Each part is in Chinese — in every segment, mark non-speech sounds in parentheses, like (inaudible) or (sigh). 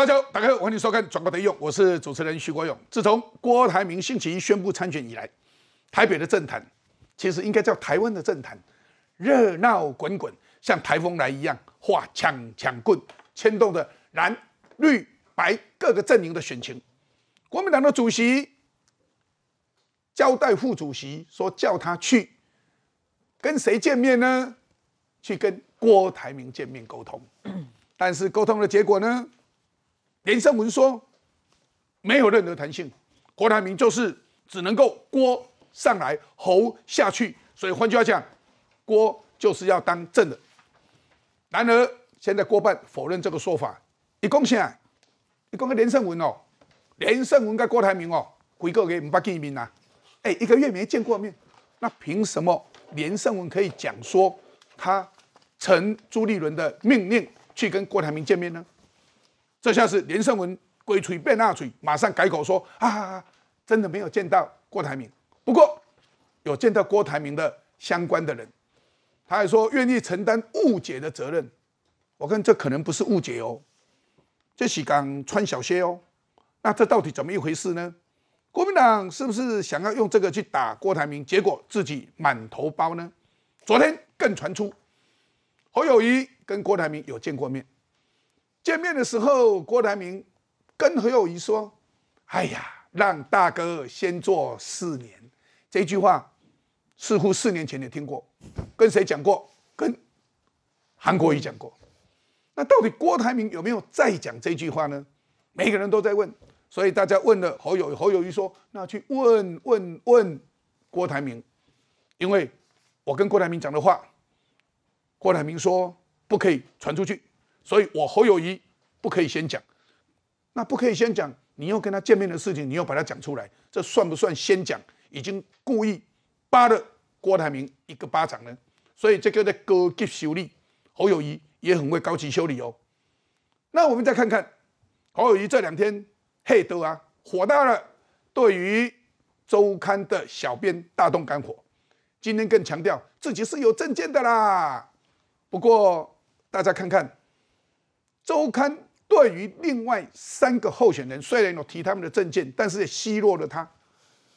大家好，大家好，欢迎收看《转告的用》，我是主持人徐国勇。自从郭台铭星期一宣布参选以来，台北的政坛，其实应该叫台湾的政坛，热闹滚滚，像台风来一样，哗抢抢棍，牵动着蓝绿白各个阵营的选情。国民党的主席交代副主席说，叫他去跟谁见面呢？去跟郭台铭见面沟通，但是沟通的结果呢？连胜文说：“没有任何弹性，郭台铭就是只能够锅上来侯下去，所以换句话讲，锅就是要当正的。然而现在郭办否认这个说法。一共现在一共个连胜文哦，连胜文跟郭台铭哦，回过给五百几名啊，哎，一个月没见过面，那凭什么连胜文可以讲说他承朱立伦的命令去跟郭台铭见面呢？”这下是连胜文鬼吹变那吹，马上改口说：“啊，真的没有见到郭台铭，不过有见到郭台铭的相关的人，他还说愿意承担误解的责任。我看这可能不是误解哦，这是港穿小鞋哦。那这到底怎么一回事呢？国民党是不是想要用这个去打郭台铭，结果自己满头包呢？昨天更传出侯友谊跟郭台铭有见过面。”见面的时候，郭台铭跟何友谊说：“哎呀，让大哥先做四年。”这句话似乎四年前也听过，跟谁讲过？跟韩国瑜讲过。那到底郭台铭有没有再讲这句话呢？每个人都在问，所以大家问了侯友侯友谊说：“那去问问问郭台铭，因为我跟郭台铭讲的话，郭台铭说不可以传出去。”所以，我侯友谊不可以先讲，那不可以先讲，你又跟他见面的事情，你又把它讲出来，这算不算先讲？已经故意巴了郭台铭一个巴掌呢。所以，这个的高级修理，侯友谊也很会高级修理哦。那我们再看看侯友谊这两天嘿都啊，火大了，对于周刊的小编大动肝火。今天更强调自己是有证件的啦。不过，大家看看。周刊对于另外三个候选人虽然有提他们的证件，但是也奚落了他，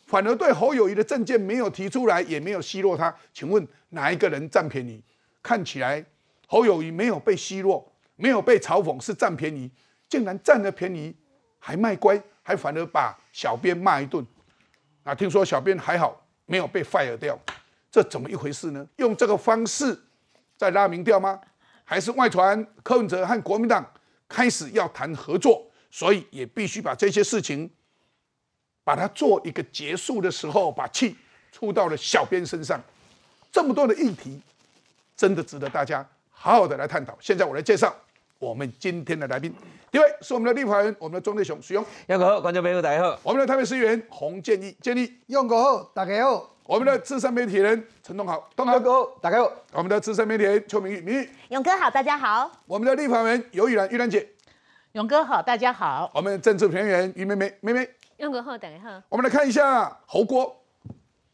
反而对侯友谊的证件没有提出来，也没有奚落他。请问哪一个人占便宜？看起来侯友谊没有被奚落，没有被嘲讽，是占便宜，竟然占了便宜还卖乖，还反而把小编骂一顿。啊，听说小编还好没有被 fire 掉，这怎么一回事呢？用这个方式在拉民调吗？还是外传柯文哲和国民党开始要谈合作，所以也必须把这些事情，把它做一个结束的时候，把气出到了小编身上。这么多的议题，真的值得大家好好的来探讨。现在我来介绍我们今天的来宾，第一位是我们的立法员，我们的庄烈雄，使用用过好，观众朋友大家好。我们的台北市议员洪建义，建义用过好，大家好。我们的资深媒体人陈东豪，东豪哥，打开我。我们的资深媒体人邱明玉，明玉。勇哥好，大家好。我们的立法员尤玉兰，玉兰姐。勇哥好，大家好。我们政治评论员于妹妹，妹妹。用过后等一下。我们来看一下，侯锅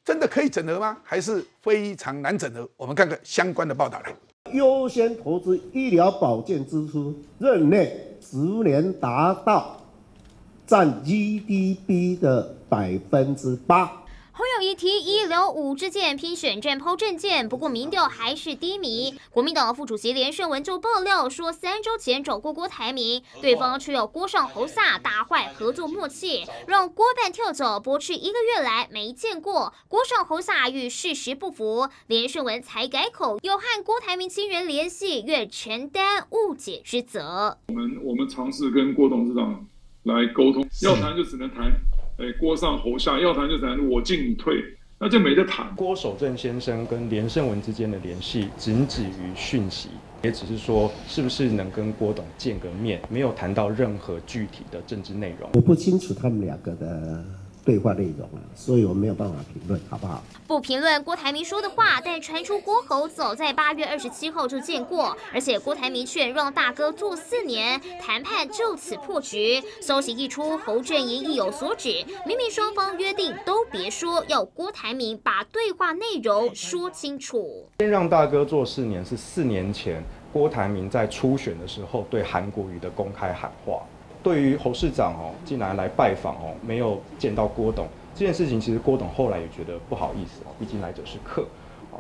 真的可以整合吗？还是非常难整合？我们看看相关的报道来。优先投资医疗保健支出，任内逐年达到占 GDP 的百分之八。朋友一提一疗五支箭拼选战抛政见，不过民调还是低迷。国民党副主席连胜文就爆料说，三周前找过郭台铭，对方却要郭上侯撒打坏合作默契，让郭半跳走，驳斥一个月来没见过郭上侯撒与事实不符，连胜文才改口，有和郭台铭亲人联系，愿承担误解之责。我们我们尝试跟郭董事长来沟通，要谈就只能谈。哎，锅上侯下，要谈就谈，我进你退，那就没得谈。郭守正先生跟连胜文之间的联系，仅止于讯息，也只是说是不是能跟郭董见个面，没有谈到任何具体的政治内容。我不清楚他们两个的。对话内容啊，所以我没有办法评论，好不好？不评论郭台铭说的话，但传出郭侯早在八月二十七号就见过，而且郭台铭劝让大哥做四年，谈判就此破局。消息一出，侯振言意有所指，明明双方约定都别说，要郭台铭把对话内容说清楚。先让大哥做四年是四年前郭台铭在初选的时候对韩国瑜的公开喊话。对于侯市长哦，竟然来拜访哦，没有见到郭董这件事情，其实郭董后来也觉得不好意思哦，毕竟来者是客，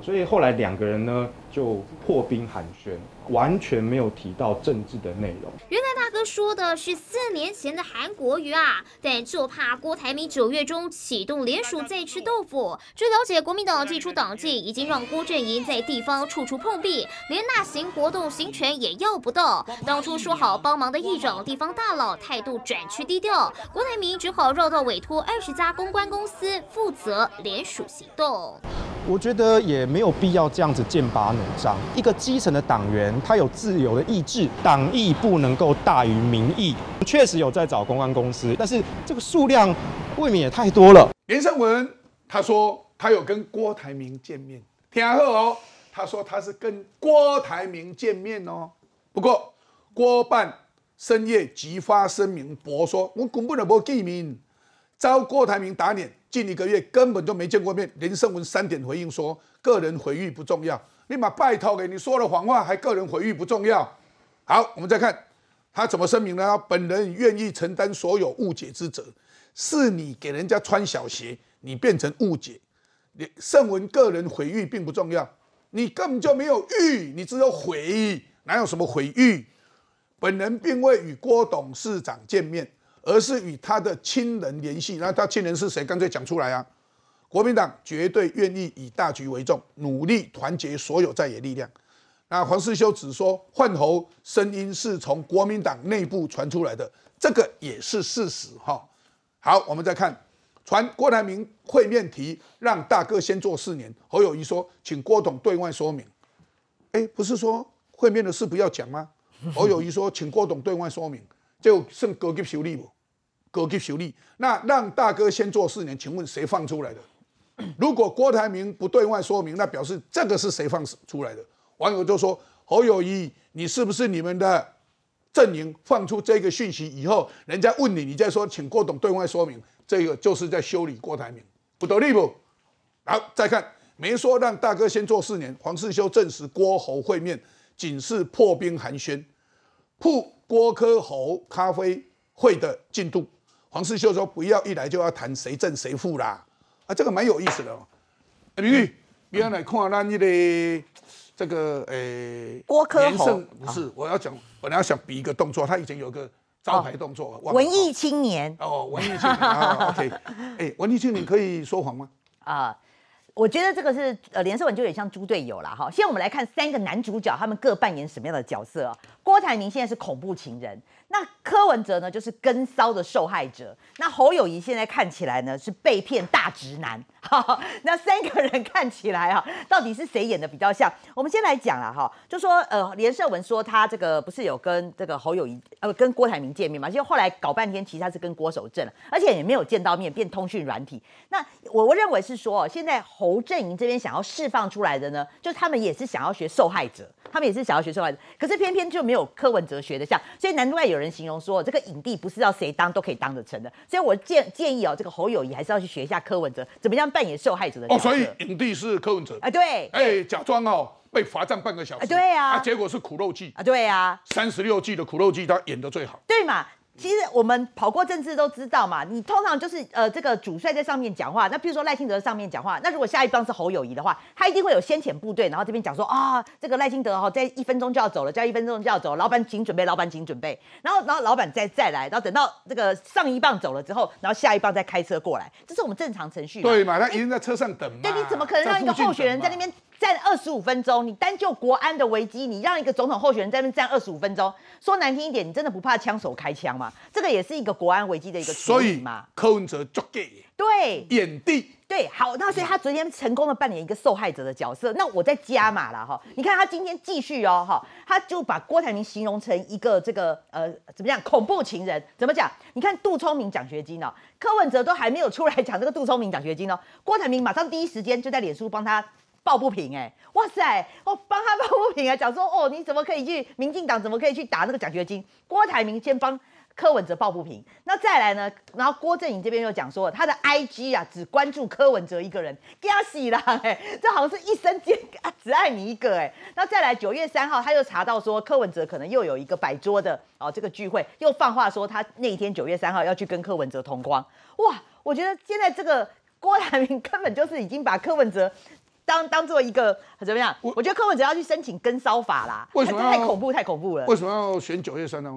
所以后来两个人呢就破冰寒暄。完全没有提到政治的内容。原来大哥说的是四年前的韩国瑜啊！但就怕郭台铭九月中启动联署再吃豆腐。据了解，国民党祭出党纪，已经让郭阵营在地方处处碰壁，连大型活动行权也要不到。当初说好帮忙的议长、地方大佬态度转趋低调，郭台铭只好绕道委托二十家公关公司负责联署行动。我觉得也没有必要这样子剑拔弩张。一个基层的党员，他有自由的意志，党意不能够大于民意。确实有在找公关公司，但是这个数量未免也太多了。连胜文他说他有跟郭台铭见面，然后哦他说他是跟郭台铭见面哦。不过郭办深夜即发声明，博说我根本就无见面。遭郭台铭打脸，近一个月根本就没见过面。林盛文三点回应说：“个人回忆不重要，你把拜托给你说了谎话，还个人回忆不重要。”好，我们再看他怎么声明呢？本人愿意承担所有误解之责。是你给人家穿小鞋，你变成误解。林盛文个人回忆并不重要，你根本就没有誉，你只有毁，哪有什么回忆？本人并未与郭董事长见面。而是与他的亲人联系，那他亲人是谁？干脆讲出来啊！国民党绝对愿意以大局为重，努力团结所有在野力量。那黄世修只说换侯声音是从国民党内部传出来的，这个也是事实哈。好，我们再看传郭台铭会面题，让大哥先做四年。侯友谊说，请郭董对外说明。哎，不是说会面的事不要讲吗？侯友谊说，请郭董对外说明，就剩高级修理不。革级修理，那让大哥先做四年？请问谁放出来的？如果郭台铭不对外说明，那表示这个是谁放出来的？网友就说：“侯友谊，你是不是你们的阵营放出这个讯息以后，人家问你，你再说，请郭董对外说明，这个就是在修理郭台铭，不得利不？好，再看没说让大哥先做四年。黄世修证实郭侯会面，仅是破冰寒暄，铺郭科侯咖啡会的进度。”黄世秀说：“不要一来就要谈谁正谁负啦，啊，这个蛮有意思的。”美女，要来看那一个这个诶。郭柯彤不是，我要讲，本来想比一个动作，他以前有个招牌动作。文艺青年。哦，文艺青年啊，OK。哎，文艺青年可以说谎吗？啊，我觉得这个是呃，连胜文就有点像猪队友了哈。现在我们来看三个男主角，他们各扮演什么样的角色？郭台铭现在是恐怖情人，那柯文哲呢，就是跟骚的受害者。那侯友谊现在看起来呢，是被骗大直男。好，那三个人看起来啊，到底是谁演的比较像？我们先来讲了哈，就说呃，连胜文说他这个不是有跟这个侯友谊呃，跟郭台铭见面嘛，就后来搞半天，其实他是跟郭守正而且也没有见到面，变通讯软体。那我我认为是说，现在侯阵营这边想要释放出来的呢，就他们也是想要学受害者。他们也是想要学受害者，可是偏偏就没有柯文哲学的像，所以难怪有人形容说，这个影帝不是要谁当都可以当得成的。所以我建建议哦，这个侯友谊还是要去学一下柯文哲怎么样扮演受害者的哦。所以 (laughs) 影帝是柯文哲啊，对，哎，假装哦被罚站半个小时，对啊，啊，结果是苦肉计啊，对啊，三十六计的苦肉计他演的最好，对嘛。其实我们跑过政治都知道嘛，你通常就是呃这个主帅在上面讲话，那比如说赖清德上面讲话，那如果下一棒是侯友谊的话，他一定会有先遣部队，然后这边讲说啊，这个赖清德哈在一分钟就要走了，再一分钟就要走，老板请准备，老板请准备，然后然后老板再再来，然后等到这个上一棒走了之后，然后下一棒再开车过来，这是我们正常程序。对嘛，他已经在车上等。对，你怎么可能让一个候选人，在那边？站二十五分钟，你单就国安的危机，你让一个总统候选人在那站二十五分钟，说难听一点，你真的不怕枪手开枪吗？这个也是一个国安危机的一个所以嘛，柯文哲就梗，对演帝，对，好，那所以他昨天成功的扮演一个受害者的角色。那我在加码啦哈，你看他今天继续哦哈，他就把郭台铭形容成一个这个呃，怎么样恐怖情人？怎么讲？你看杜聪明奖学金哦，柯文哲都还没有出来讲这个杜聪明奖学金哦，郭台铭马上第一时间就在脸书帮他。抱不平哎，哇塞，我帮他抱不平啊！讲说哦，你怎么可以去民进党？怎么可以去打那个奖学金？郭台铭先帮柯文哲抱不平，那再来呢？然后郭正颖这边又讲说，他的 IG 啊只关注柯文哲一个人，惊喜啦了哎，这好像是一生间只爱你一个哎。那再来九月三号，他又查到说柯文哲可能又有一个摆桌的哦，这个聚会又放话说他那一天九月三号要去跟柯文哲同光。哇，我觉得现在这个郭台铭根本就是已经把柯文哲。当当做一个怎么样？我觉得柯文哲要去申请跟烧法啦。为什么太恐怖太恐怖了？为什么要选九月三呢？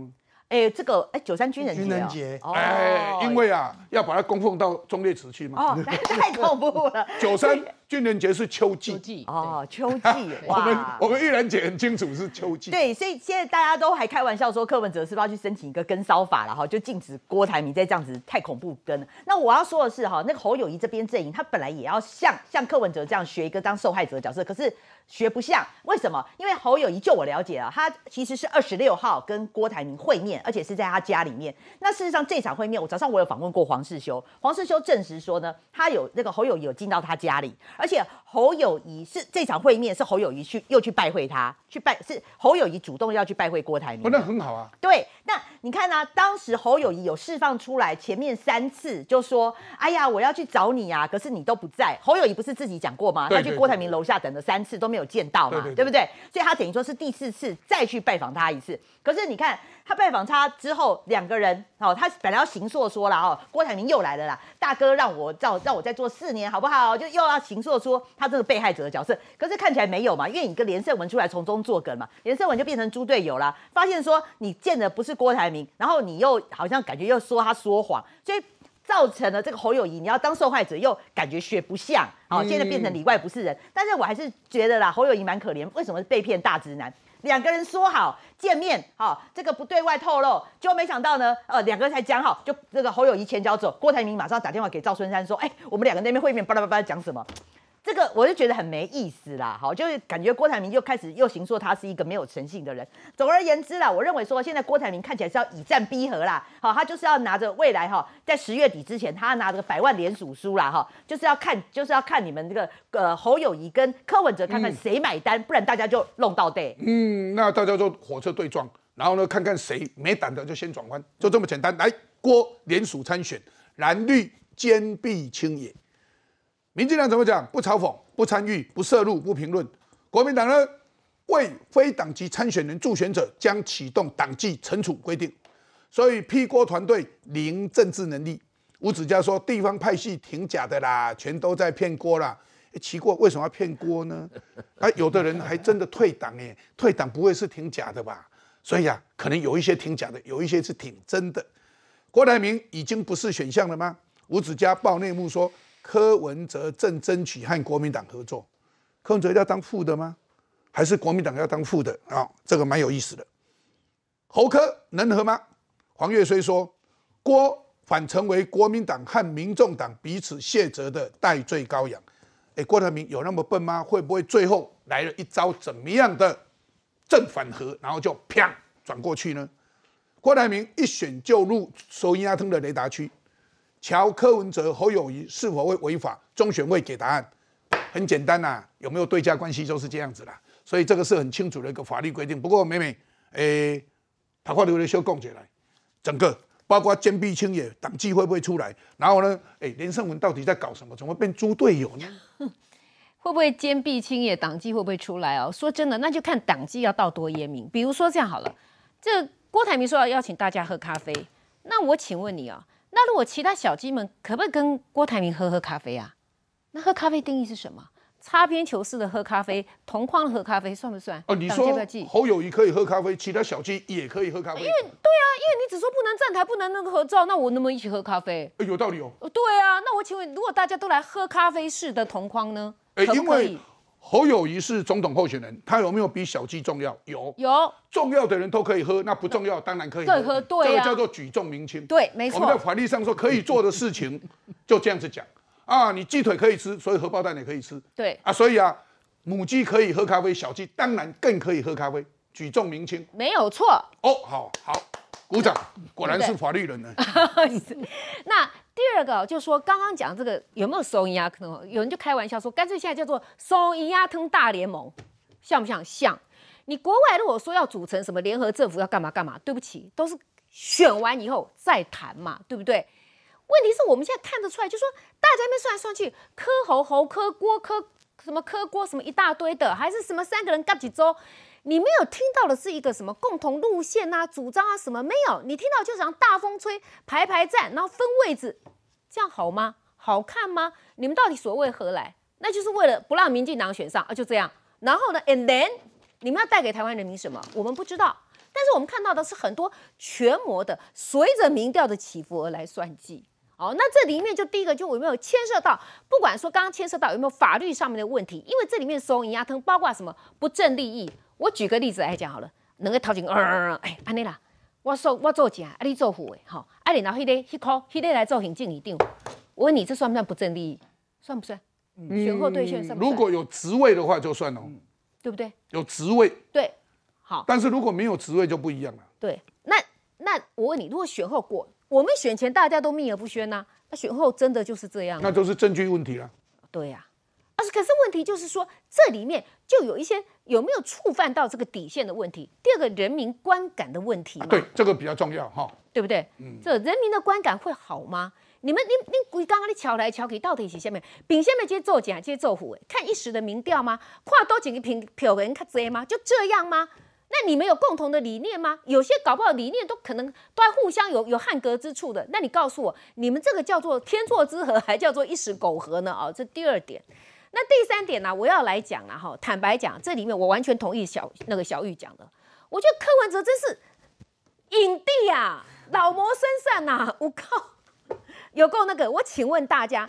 哎，这个哎九三军人节，哎，因为啊要把它供奉到忠烈祠去嘛。哦，太恐怖了。(laughs) 九三。愚人节是秋季。哦，秋季 (laughs) 我们我们玉兰姐很清楚是秋季。对，所以现在大家都还开玩笑说，柯文哲是不是要去申请一个跟骚法了哈？就禁止郭台铭再这样子太恐怖跟。那我要说的是哈，那个侯友谊这边阵营，他本来也要像像柯文哲这样学一个当受害者的角色，可是学不像。为什么？因为侯友谊，就我了解啊，他其实是二十六号跟郭台铭会面，而且是在他家里面。那事实上，这场会面，我早上我有访问过黄世修，黄世修证实说呢，他有那个侯友友进到他家里。而且。侯友谊是这场会面，是侯友谊去又去拜会他，去拜是侯友谊主动要去拜会郭台铭，那很好啊。对，那你看呢？当时侯友谊有释放出来，前面三次就说：“哎呀，我要去找你啊！”可是你都不在。侯友谊不是自己讲过吗？他去郭台铭楼下等了三次都没有见到嘛，对不对？所以他等于说是第四次再去拜访他一次。可是你看他拜访他之后，两个人哦，他本来要行硕说了哦，郭台铭又来了，啦，大哥让我照让我再做四年好不好？就又要行硕说。他这个被害者的角色，可是看起来没有嘛，因为你跟连胜文出来从中作梗嘛，连胜文就变成猪队友啦。发现说你见的不是郭台铭，然后你又好像感觉又说他说谎，所以造成了这个侯友谊你要当受害者又感觉学不像，好，现在变成里外不是人。但是我还是觉得啦，侯友谊蛮可怜，为什么被骗大直男？两个人说好见面，好，这个不对外透露，就果没想到呢，呃，两个才讲好，就这个侯友谊前脚走，郭台铭马上打电话给赵春山说，哎，我们两个那边会面，巴拉巴拉讲什么？这个我就觉得很没意思啦，好，就是感觉郭台铭又开始又行说他是一个没有诚信的人。总而言之啦，我认为说现在郭台铭看起来是要以战逼和啦，好，他就是要拿着未来哈，在十月底之前，他拿着百万联署书啦哈，就是要看，就是要看你们这个呃侯友谊跟柯文哲看看谁买单，不然大家就弄到对。嗯，那大家就火车对撞，然后呢，看看谁没胆的就先转弯，就这么简单。来，郭联署参选，蓝绿坚壁清野。民进党怎么讲？不嘲讽，不参与，不涉入，不评论。国民党呢，为非党籍参选人助选者将启动党纪惩处规定，所以批锅团队零政治能力。吴子嘉说，地方派系挺假的啦，全都在骗锅啦。奇怪，为什么要骗锅呢？啊，有的人还真的退党耶，退党不会是挺假的吧？所以呀，可能有一些挺假的，有一些是挺真的。郭台铭已经不是选项了吗？吴子嘉爆内幕说。柯文哲正争取和国民党合作，柯文哲要当副的吗？还是国民党要当副的啊？这个蛮有意思的。侯科能和吗？黄岳虽说郭反成为国民党和民众党彼此谢责的代罪羔羊。哎，郭台铭有那么笨吗？会不会最后来了一招怎么样的正反和，然后就啪转过去呢？郭台铭一选就入首烟阿吞的雷达区。乔柯文哲、侯友谊是否会违法？中选会给答案。很简单呐，有没有对家关系都是这样子啦。所以这个是很清楚的一个法律规定。不过美美，诶，他留点说供起来，整个包括坚壁清野党纪会不会出来？然后呢，诶，连胜文到底在搞什么？怎么变猪队友呢？(laughs) 会不会坚壁清野党纪会不会出来哦？说真的，那就看党纪要到多严明。比如说这样好了，这郭台铭说要邀请大家喝咖啡，那我请问你啊？那如果其他小鸡们可不可以跟郭台铭喝喝咖啡啊？那喝咖啡定义是什么？擦边球式的喝咖啡，同框喝咖啡算不算？哦，你说侯友谊可以喝咖啡，其他小鸡也可以喝咖啡。因为对啊，因为你只说不能站台，不能那个合照，那我能不能一起喝咖啡？有道理哦。对啊，那我请问，如果大家都来喝咖啡式的同框呢？哎，因为。侯友谊是总统候选人，他有没有比小鸡重要？有有重要的人都可以喝，那不重要当然可以。喝对。这个叫做举重明轻。对，没错。我们在法律上说可以做的事情，(laughs) 就这样子讲。啊，你鸡腿可以吃，所以荷包蛋也可以吃。对。啊，所以啊，母鸡可以喝咖啡，小鸡当然更可以喝咖啡。举重明轻。没有错。哦，好好，鼓掌，果然是法律人呢。(laughs) 那。第二个就是说，刚刚讲这个有没有收音呀？可能有人就开玩笑说，干脆现在叫做“收音压吞大联盟”，像不像？像你国外如果说要组成什么联合政府，要干嘛干嘛？对不起，都是选完以后再谈嘛，对不对？问题是我们现在看得出来，就说大家面算来算去，磕猴猴磕锅磕什么磕锅什么一大堆的，还是什么三个人干几周？你没有听到的是一个什么共同路线呐、主张啊什么没有？你听到就是像大风吹排排站，然后分位置，这样好吗？好看吗？你们到底所谓何来？那就是为了不让民进党选上啊，就这样。然后呢，and then，你们要带给台湾人民什么？我们不知道。但是我们看到的是很多全模的，随着民调的起伏而来算计。哦，那这里面就第一个，就有没有牵涉到？不管说刚刚牵涉到有没有法律上面的问题，因为这里面收银压吞包括什么不正利益。我举个例子来讲好了，两个头前，哎，安尼啦，我做我做假，啊，你做副的，哈，啊，然后迄个、迄个、迄个来做行政一定。我问你，这算不算不正利益？算不算选后兑现？如果有职位的话，就算哦，对不对？有职位。对，好。但是如果没有职位就不一样了。对，那那我问你，如果选后过，我们选前大家都秘而不宣呐，那选后真的就是这样？那就是证据问题了。对呀，啊，可是问题就是说，这里面就有一些。有没有触犯到这个底线的问题？第二个人民观感的问题，对这个比较重要哈，对不对？这人民的观感会好吗？你们，你你刚刚你瞧来瞧去，到底是什面凭下面接作假、接作虎？看一时的民调吗？跨多几个平票人看，济吗？就这样吗？那你们有共同的理念吗？有些搞不好理念都可能都互相有有扞格之处的。那你告诉我，你们这个叫做天作之合，还叫做一时苟合呢？啊，这第二点。那第三点呢？我要来讲了哈。坦白讲，这里面我完全同意小那个小玉讲的。我觉得柯文哲真是影帝啊，老谋深算呐！(laughs) 我靠，有够那个！我请问大家，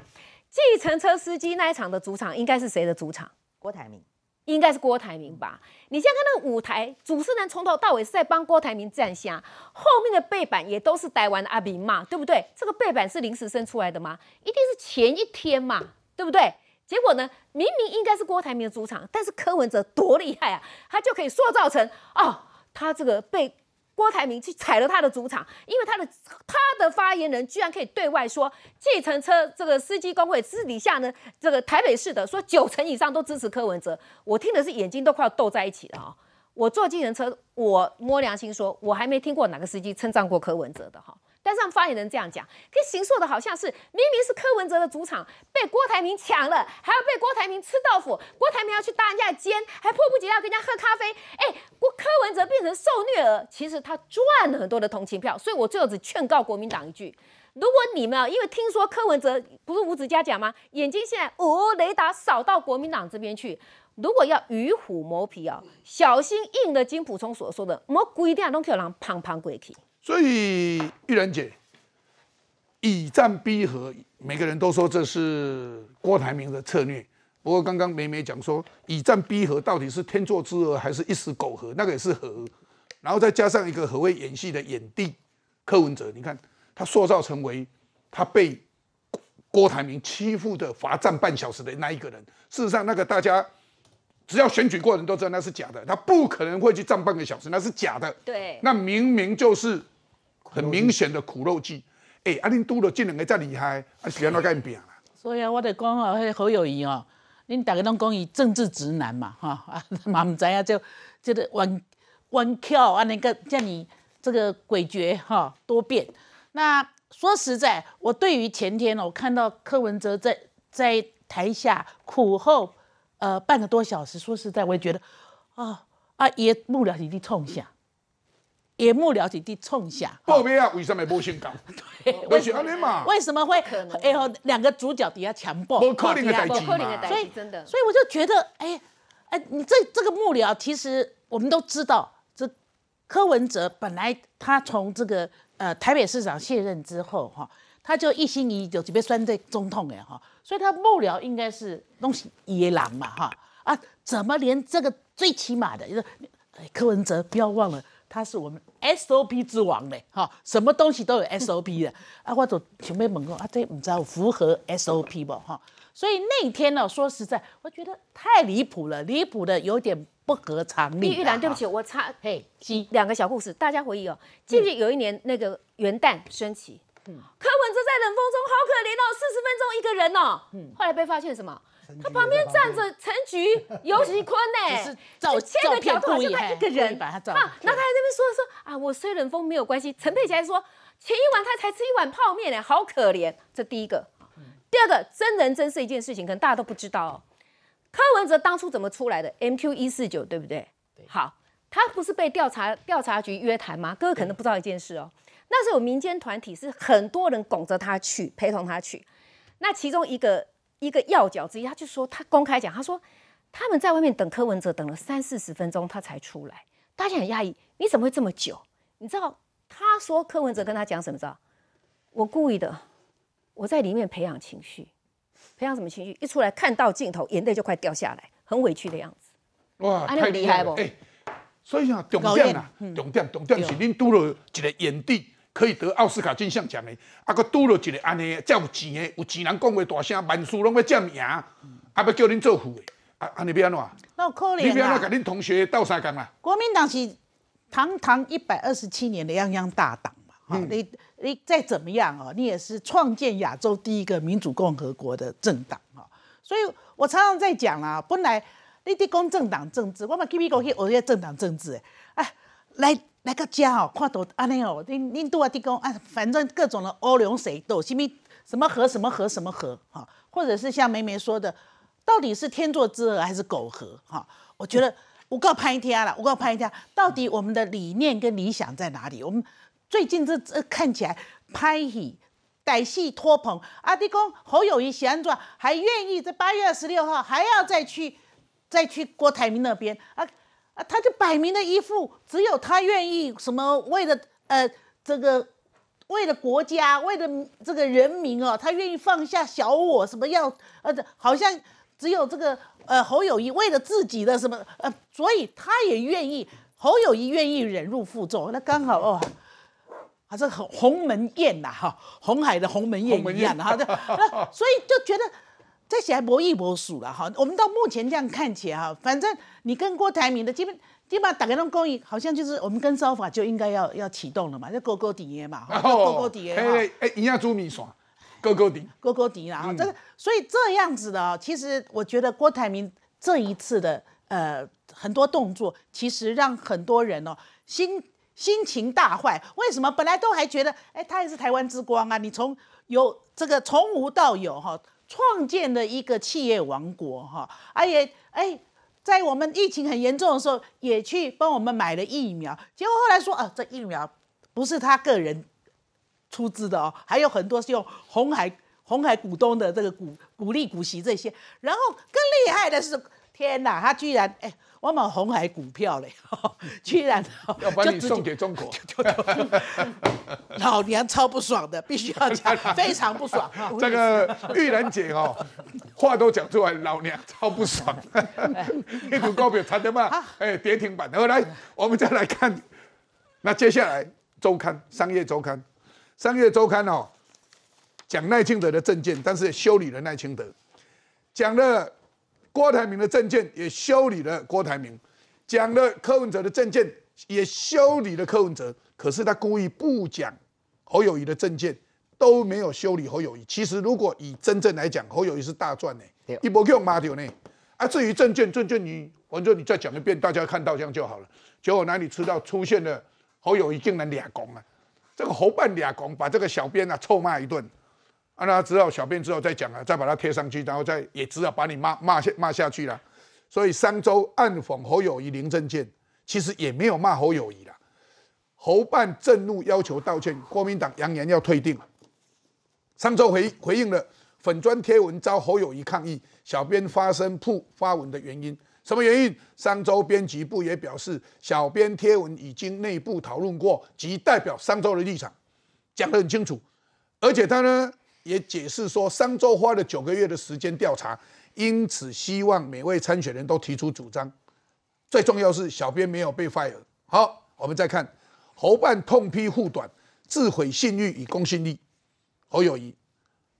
计程车司机那一场的主场应该是谁的主场？郭台铭，应该是郭台铭吧？你先看那个舞台，主持人从头到尾是在帮郭台铭站下，后面的背板也都是台湾的阿明嘛，对不对？这个背板是临时生出来的吗？一定是前一天嘛，对不对？结果呢？明明应该是郭台铭的主场，但是柯文哲多厉害啊！他就可以塑造成哦，他这个被郭台铭去踩了他的主场，因为他的他的发言人居然可以对外说，计程车这个司机工会私底下呢，这个台北市的说九成以上都支持柯文哲，我听的是眼睛都快要斗在一起了啊！我坐计程车，我摸良心说，我还没听过哪个司机称赞过柯文哲的哈。但是，他们发言人这样讲，跟行说的好像是明明是柯文哲的主场被郭台铭抢了，还要被郭台铭吃豆腐，郭台铭要去搭人家肩，还迫不及待要跟人家喝咖啡。哎，郭柯文哲变成受虐儿，其实他赚了很多的同情票。所以我最后只劝告国民党一句：如果你们啊，因为听说柯文哲不是吴志加讲吗？眼睛现在哦，雷达扫到国民党这边去。如果要与虎谋皮哦，小心应了金普聪所说的，莫规定拢叫人乓乓鬼去。所以玉兰姐以战逼和，每个人都说这是郭台铭的策略。不过刚刚梅梅讲说，以战逼和到底是天作之合，还是一时苟合？那个也是和，然后再加上一个何谓演戏的演帝柯文哲，你看他塑造成为他被郭台铭欺负的罚站半小时的那一个人，事实上那个大家只要选举过人都知道那是假的，他不可能会去站半个小时，那是假的。对，那明明就是。很明显的苦肉计，哎，阿玲赌了这两个再厉害，阿徐阿那改变啦。所以啊，我得讲哦，迄侯友谊哦，恁大家拢讲伊政治直男嘛，哈啊，(laughs) 嘛唔知啊，就就是弯弯翘啊，那个叫你这个诡谲哈，多变。那说实在，我对于前天哦，我看到柯文哲在在台下苦候，呃，半个多小时，说实在，我也觉得，啊，啊，爷不了，一定冲下。幕僚了解下冲下，宝贝啊，为什么性感？(laughs) 为什么嘛？为什么会哎？两个主角底下强暴？不可能的代志嘛！所以，真的，所以我就觉得，哎哎，你这这个幕僚，其实我们都知道，这柯文哲本来他从这个呃台北市长卸任之后哈，他就一心一意就准备拴在总统哎哈，所以他幕僚应该是东西野狼嘛哈啊？怎么连这个最起码的，就是柯文哲不要忘了。他是我们 S O P 之王嘞，哈，什么东西都有 S O P 的，啊，我就前面问哦，啊，这不知道符合 S O P 吧，哈，所以那天呢，说实在，我觉得太离谱了，离谱的有点不合常理。玉兰，对不起，我插，嘿，两个小故事，大家回忆哦，记不记得有一年那个元旦升旗，嗯，柯文哲在冷风中，好可怜哦，四十分钟一个人哦，嗯，后来被发现什么？他旁边站着陈菊、尤其坤呢，找千个角度就他一个人，啊，那他还那边说说啊，我虽冷风没有关系。陈佩琪还说，前一晚他才吃一碗泡面呢，好可怜。这第一个，第二个，真人真事一件事情，可能大家都不知道哦。柯文哲当初怎么出来的？MQ 一四九，对不对？好，他不是被调查调查局约谈吗？哥哥可能不知道一件事哦，那是有民间团体是很多人拱着他去，陪同他去，那其中一个。一个要角之一，他就说他公开讲，他说他们在外面等柯文哲等了三四十分钟，他才出来，大家很压抑，你怎么会这么久？你知道他说柯文哲跟他讲什么？知道？我故意的，我在里面培养情绪，培养什么情绪？一出来看到镜头，眼泪就快掉下来，很委屈的样子。哇，太厉害不？哎，所以啊，重点啊，重点重点是您丢了一个眼底。可以得奥斯卡金像奖的，啊，个拄到一个安尼，较有钱的，有钱人讲话大声，万书拢要样赢，还欲叫恁做副的，啊，安尼变安怎？那可怜。你变安怎？佮恁同学斗相讲啦。国民党是堂堂一百二十七年的泱泱大党嘛，哈，你你再怎么样哦，你也是创建亚洲第一个民主共和国的政党啊，所以我常常在讲啦，本来你立讲政党政治，我们基咪过去学些政党政治，哎，来。那个家哦，看都安那哦，印印度啊弟公啊，反正各种的欧梁水斗，是咪什么河什么河什么河哈，或者是像梅梅说的，到底是天作之合还是苟合哈？我觉得我告诉潘一天啊了，我告诉潘一天，到底我们的理念跟理想在哪里？我们最近这这看起来拍戏、歹戏、托捧，阿弟公好有闲作，还愿意在八月二十六号还要再去再去郭台铭那边啊。啊，他就摆明了一副只有他愿意什么，为了呃这个，为了国家，为了这个人民哦，他愿意放下小我，什么要呃，好像只有这个呃侯友谊为了自己的什么呃，所以他也愿意，侯友谊愿意忍辱负重，那刚好哦，好像《鸿门宴》呐哈，红海的《鸿门宴》一样哈，那所以就觉得。些还博弈博署了哈，我们到目前这样看起来哈，反正你跟郭台铭的基本基本上打开那公益，好像就是我们跟烧法就应该要要启动了嘛，就勾勾底耶嘛，勾勾底耶嘛，哎哎，一样煮米线，勾勾底，勾勾底啦，这个所以这样子的，其实我觉得郭台铭这一次的呃很多动作，其实让很多人哦心心情大坏，为什么？本来都还觉得哎，他也是台湾之光啊，你从有这个从无到有哈。创建了一个企业王国哈，而且哎，在我们疫情很严重的时候，也去帮我们买了疫苗，结果后来说啊，这疫苗不是他个人出资的哦，还有很多是用红海红海股东的这个股股利股息这些，然后更厉害的是，天哪，他居然哎。我买红海股票嘞，(laughs) 居然要把你送给中国，(laughs) 老娘超不爽的，必须要讲 (laughs) 非常不爽。这个玉兰姐哦，话都讲出来，老娘超不爽。一股高票惨的嘛，哎，跌停板。后来我们再来看，那接下来周刊《商业周刊》，《商业周刊》哦，讲赖清德的政见，但是修理了赖清德，讲了。郭台铭的证件也修理了郭台铭，讲了柯文哲的证件也修理了柯文哲，可是他故意不讲侯友谊的证件，都没有修理侯友谊。其实如果以真正来讲，侯友谊是大赚呢，一波我骂掉呢。啊，至于证件，证件你完之你再讲一遍，大家看到这样就好了。结果哪里知道出现了侯友谊竟然俩公啊，这个侯办俩公把这个小编啊臭骂一顿。让他知道，小便之后再讲啊，再把它贴上去，然后再也知道把你骂骂下骂下去了。所以商周暗讽侯友谊临政件，其实也没有骂侯友谊了。侯办震怒要求道歉，国民党扬言要退订。商周回回应了粉砖贴文遭侯友谊抗议，小编发声铺发文的原因，什么原因？商周编辑部也表示，小编贴文已经内部讨论过，即代表商周的立场，讲得很清楚，而且他呢。也解释说，商周花了九个月的时间调查，因此希望每位参选人都提出主张。最重要是，小编没有被 fire。好，我们再看侯办痛批护短，自毁信誉与公信力。侯友谊，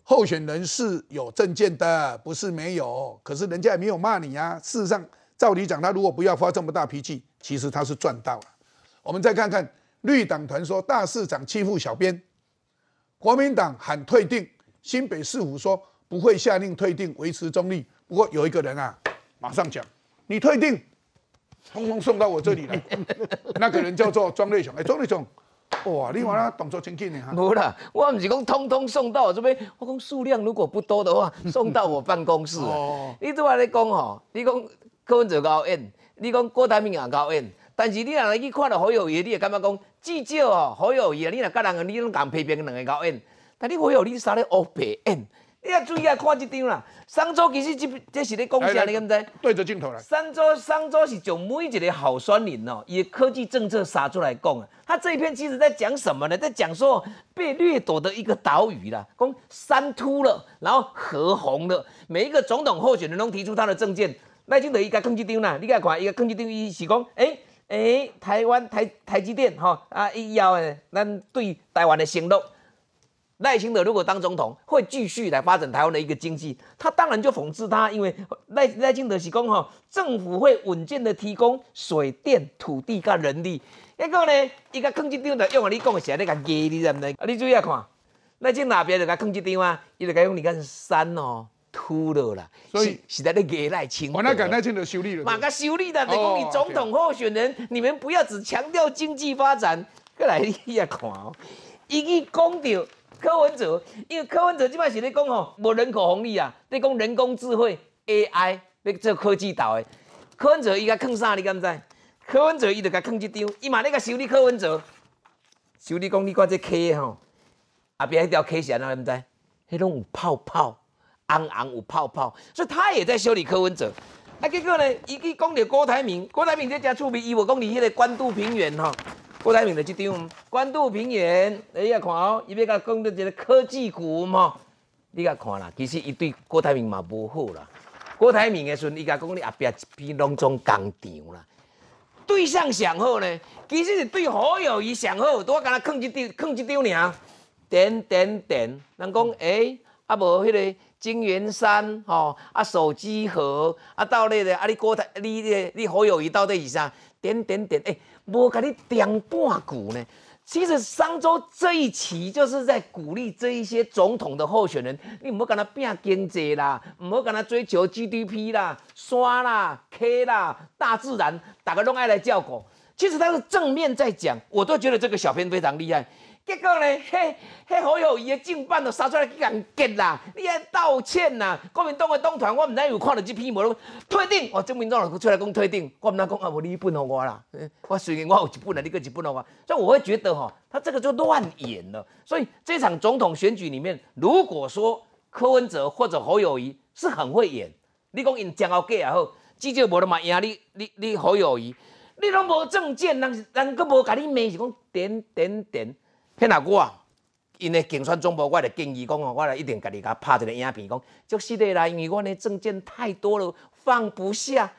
候选人是有证件的，不是没有，可是人家也没有骂你啊。事实上，照理讲，他如果不要发这么大脾气，其实他是赚到了。我们再看看绿党团说大市长欺负小编，国民党喊退定。新北市府说不会下令退订维持中立，不过有一个人啊，马上讲，你退订，通通送到我这里来。(laughs) 那个人叫做庄瑞雄，哎，庄瑞雄，哇，你话啦，动作真快呢哈。不啦，我唔是讲通通送到，我这边我讲数量如果不多的话，送到我办公室。哦。你都话你讲吼，你讲柯文哲高恩，你讲郭台铭也高恩，但是你若去看了侯友业，你也感觉讲至少哦侯友业，你若甲人，你拢共批评两个高恩。那你为何你傻咧黑白演？你啊注意啊看这张啦。商周其实这这是咧讲啥咧，敢知？对着镜头来。商周商周是上每一个好酸林哦，以科技政策杀出来讲啊。他这一篇其实在讲什么呢？在讲说被掠夺的一个岛屿啦，讲山秃了，然后河红了。每一个总统候选人都提出他的政见。那镜头一个更机张啦，你个看一个更机张，伊是讲，诶、哎，台湾台台积电哈啊，以后诶，咱对台湾的承诺。赖清德如果当总统，会继续来发展台湾的一个经济，他当然就讽刺他，因为赖赖清德是讲哈，政府会稳健的提供水电、土地、跟人力，结果呢，一个垦区场的用阿你讲的是阿个业的人呢，啊，你注意看，赖清那边的坑区场啊，伊就该用你看山哦秃了啦，所以是在那你赖清。我那个赖清在修理了。嘛，个修理的，就讲伊总统候选人，你们不要只强调经济发展，过来你也看哦，一去讲到。柯文哲，因为柯文哲即摆是咧讲吼，无人口红利啊，咧讲人工智慧 AI，咧做科技岛的。柯文哲伊甲坑啥你敢毋知？柯文哲伊就甲坑一张，伊嘛咧甲修理柯文哲，修理讲你看这 K 吼，后壁迄条是安怎你毋知，迄拢有泡泡，红红有泡泡，所以他也在修理柯文哲。啊，结果呢，伊去讲到郭台铭，郭台铭在讲厝边，伊我讲你迄个官渡平原吼。郭台铭的这张？关渡平原，你也看哦，伊别个讲的这个科技股嘛，你啊看啦，其实伊对郭台铭嘛无好啦。郭台铭的时阵，伊甲讲你后伯一批拢总工厂啦，对象上好呢，其实是对好友谊上好，我干啦，放一丢，放一丢尔，点点点，人讲哎，啊无迄个金元山吼，啊手机盒，啊到那的，啊你郭台，你你好友谊到那以上。点点点，哎，无甲你点半股呢。其实商周这一期就是在鼓励这一些总统的候选人，你唔好跟他拼经济啦，唔好跟他追求 GDP 啦、山啦、K 啦、大自然，大家拢爱来照顾。其实他是正面在讲，我都觉得这个小片非常厉害。结果呢？嘿，嘿，侯友谊的证件都杀出来去给人啦！你爱道歉啦，国民党个党团，我唔知有看到这篇无？退订，哦，证明党佬出来讲退订，我唔能讲啊！我你一半好我啦，我虽然我有一本啦，你个一本好我。所以我会觉得吼，他这个就乱演了。所以这场总统选举里面，如果说柯文哲或者侯友谊是很会演，你讲因讲好揭也好，至少无得嘛呀？你你你，侯友谊，你拢无证件，人人，佮无甲你面是讲，点。等等。偏哪我，啊？因为竞选总部，我来建议讲哦，我来一定给你甲拍一个影片讲，就是的啦！因为我的证件太多了，放不下。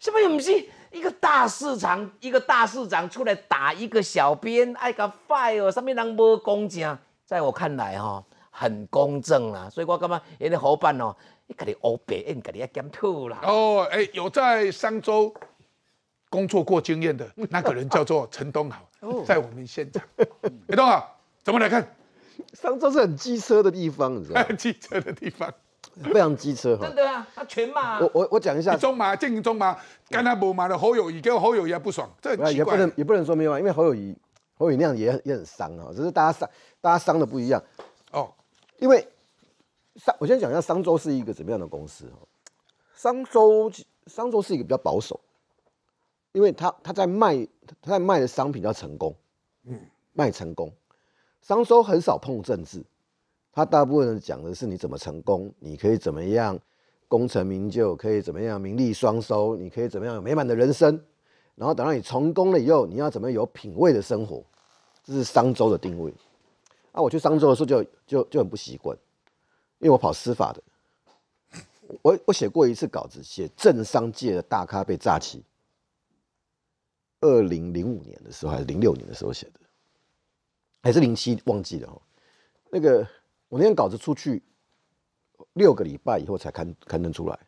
什么又唔是一个大市场，一个大市长出来打一个小编，爱甲 fire，上面人无公正。在我看来吼，很公正啦。所以我感觉因的伙伴哦，你给你乌白，因给你要检讨啦。哦，哎，有在商周工作过经验的那个人叫做陈东豪。在我们现场，伟 (laughs) 东啊，怎么来看？商周是很机车的地方，你知道吗？(laughs) 机车的地方，非常机车哈。真的啊，他全马。我我我讲一下，中马进中马，跟他不马的侯友谊跟侯友谊不爽，这很奇怪。也不能也不能说没有啊，因为侯友谊侯友谊那样也也很伤啊，只是大家伤大家伤的不一样哦。因为商我先讲一下，商周是一个怎么样的公司哦。商周商周是一个比较保守。因为他他在卖他在卖的商品叫成功，嗯，卖成功，商周很少碰政治，他大部分讲的是你怎么成功，你可以怎么样功成名就，可以怎么样名利双收，你可以怎么样有美满的人生，然后等到你成功了以后，你要怎么有品味的生活，这是商周的定位。啊，我去商周的时候就就就很不习惯，因为我跑司法的，我我写过一次稿子，写政商界的大咖被炸起。二零零五年的时候，还是零六年的时候写的，还是零七，忘记了那个我那篇稿子出去六个礼拜以后才刊刊登出来。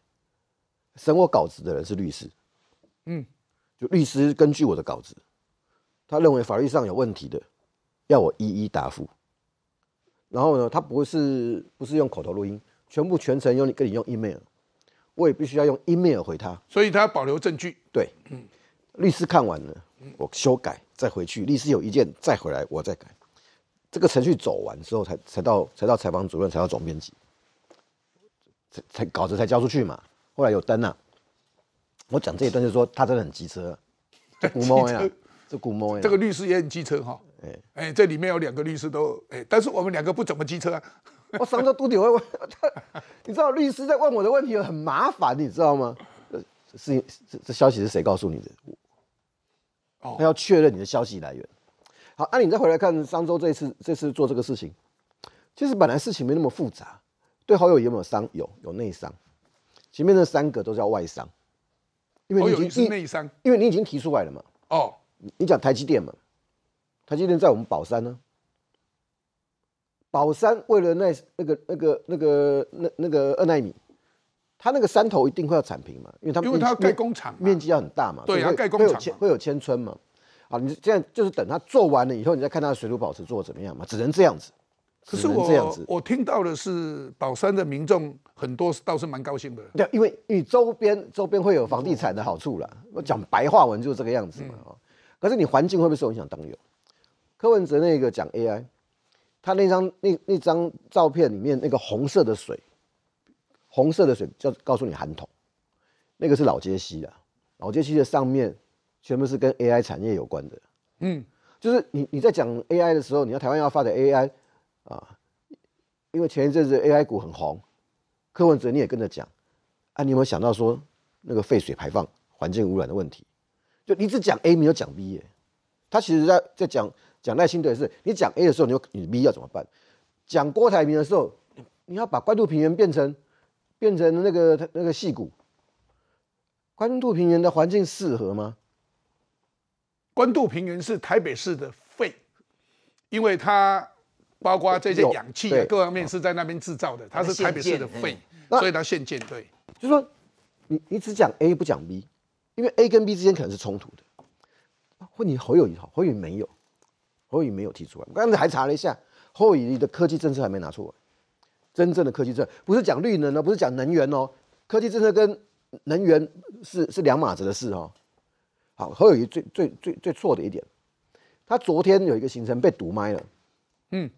审我稿子的人是律师，嗯，就律师根据我的稿子，他认为法律上有问题的，要我一一答复。然后呢，他不是不是用口头录音，全部全程用你跟你用 email，我也必须要用 email 回他，所以他要保留证据。对，嗯。律师看完了，我修改再回去。律师有意见再回来，我再改。这个程序走完之后，才才到才到采访主任，才到总编辑，才才稿子才交出去嘛。后来有灯啊。我讲这一段就是说，他真的很急车。古摸呀，这古摸 (laughs) 呀。这个律师也很急车哈。哎哎，这里面有两个律师都哎，但是我们两个不怎么急车啊。(laughs) 我上车都牛啊！我，(laughs) 你知道律师在问我的问题很麻烦，你知道吗？呃，是这消息是谁告诉你的？他要确认你的消息来源。好，那你再回来看上周这一次，这次做这个事情，其实本来事情没那么复杂。对好友有没有伤？有，有内伤。前面那三个都叫外伤，因为你已经是内伤，因为你已经提出来了嘛。哦，你讲台积电嘛，台积电在我们宝山呢，宝山为了那那个那个那个那那个二奈米。他那个山头一定会要铲平嘛，因为他因为他要盖工厂，面积要很大嘛。对它盖工厂会有会有村嘛？啊，你现在就是等他做完了以后，你再看他水土保持做的怎么样嘛？只能这样子，只能这样子。我听到的是宝山的民众很多是倒是蛮高兴的。对，因为你周边周边会有房地产的好处啦。我讲白话文就是这个样子嘛。哦，可是你环境会不会受影响？当有柯文哲那个讲 AI，他那张那那张照片里面那个红色的水。红色的水叫告诉你含铜，那个是老街西的。老街西的上面全部是跟 AI 产业有关的。嗯，就是你你在讲 AI 的时候，你要台湾要发展 AI 啊，因为前一阵子 AI 股很红，柯文哲你也跟着讲。啊，你有没有想到说那个废水排放、环境污染的问题？就你只讲 A 没有讲 B 耶？他其实在在讲讲耐心点的你讲 A 的时候，你有你 B 要怎么办？讲郭台铭的时候，你要把关渡平原变成。变成那个那个细谷，关渡平原的环境适合吗？关渡平原是台北市的肺，因为它包括这些氧气各方面是在那边制造的，它是台北市的肺，所以它现建。对，就是说你你只讲 A 不讲 B，因为 A 跟 B 之间可能是冲突的。或你侯友谊，侯友谊没有，侯友谊没有提出来。我刚才还查了一下，侯友谊的科技政策还没拿出来。真正的科技政策不是讲绿能哦，不是讲能源哦，科技政策跟能源是是两码子的事哦。好，侯友谊最最最最错的一点，他昨天有一个行程被堵麦了。嗯，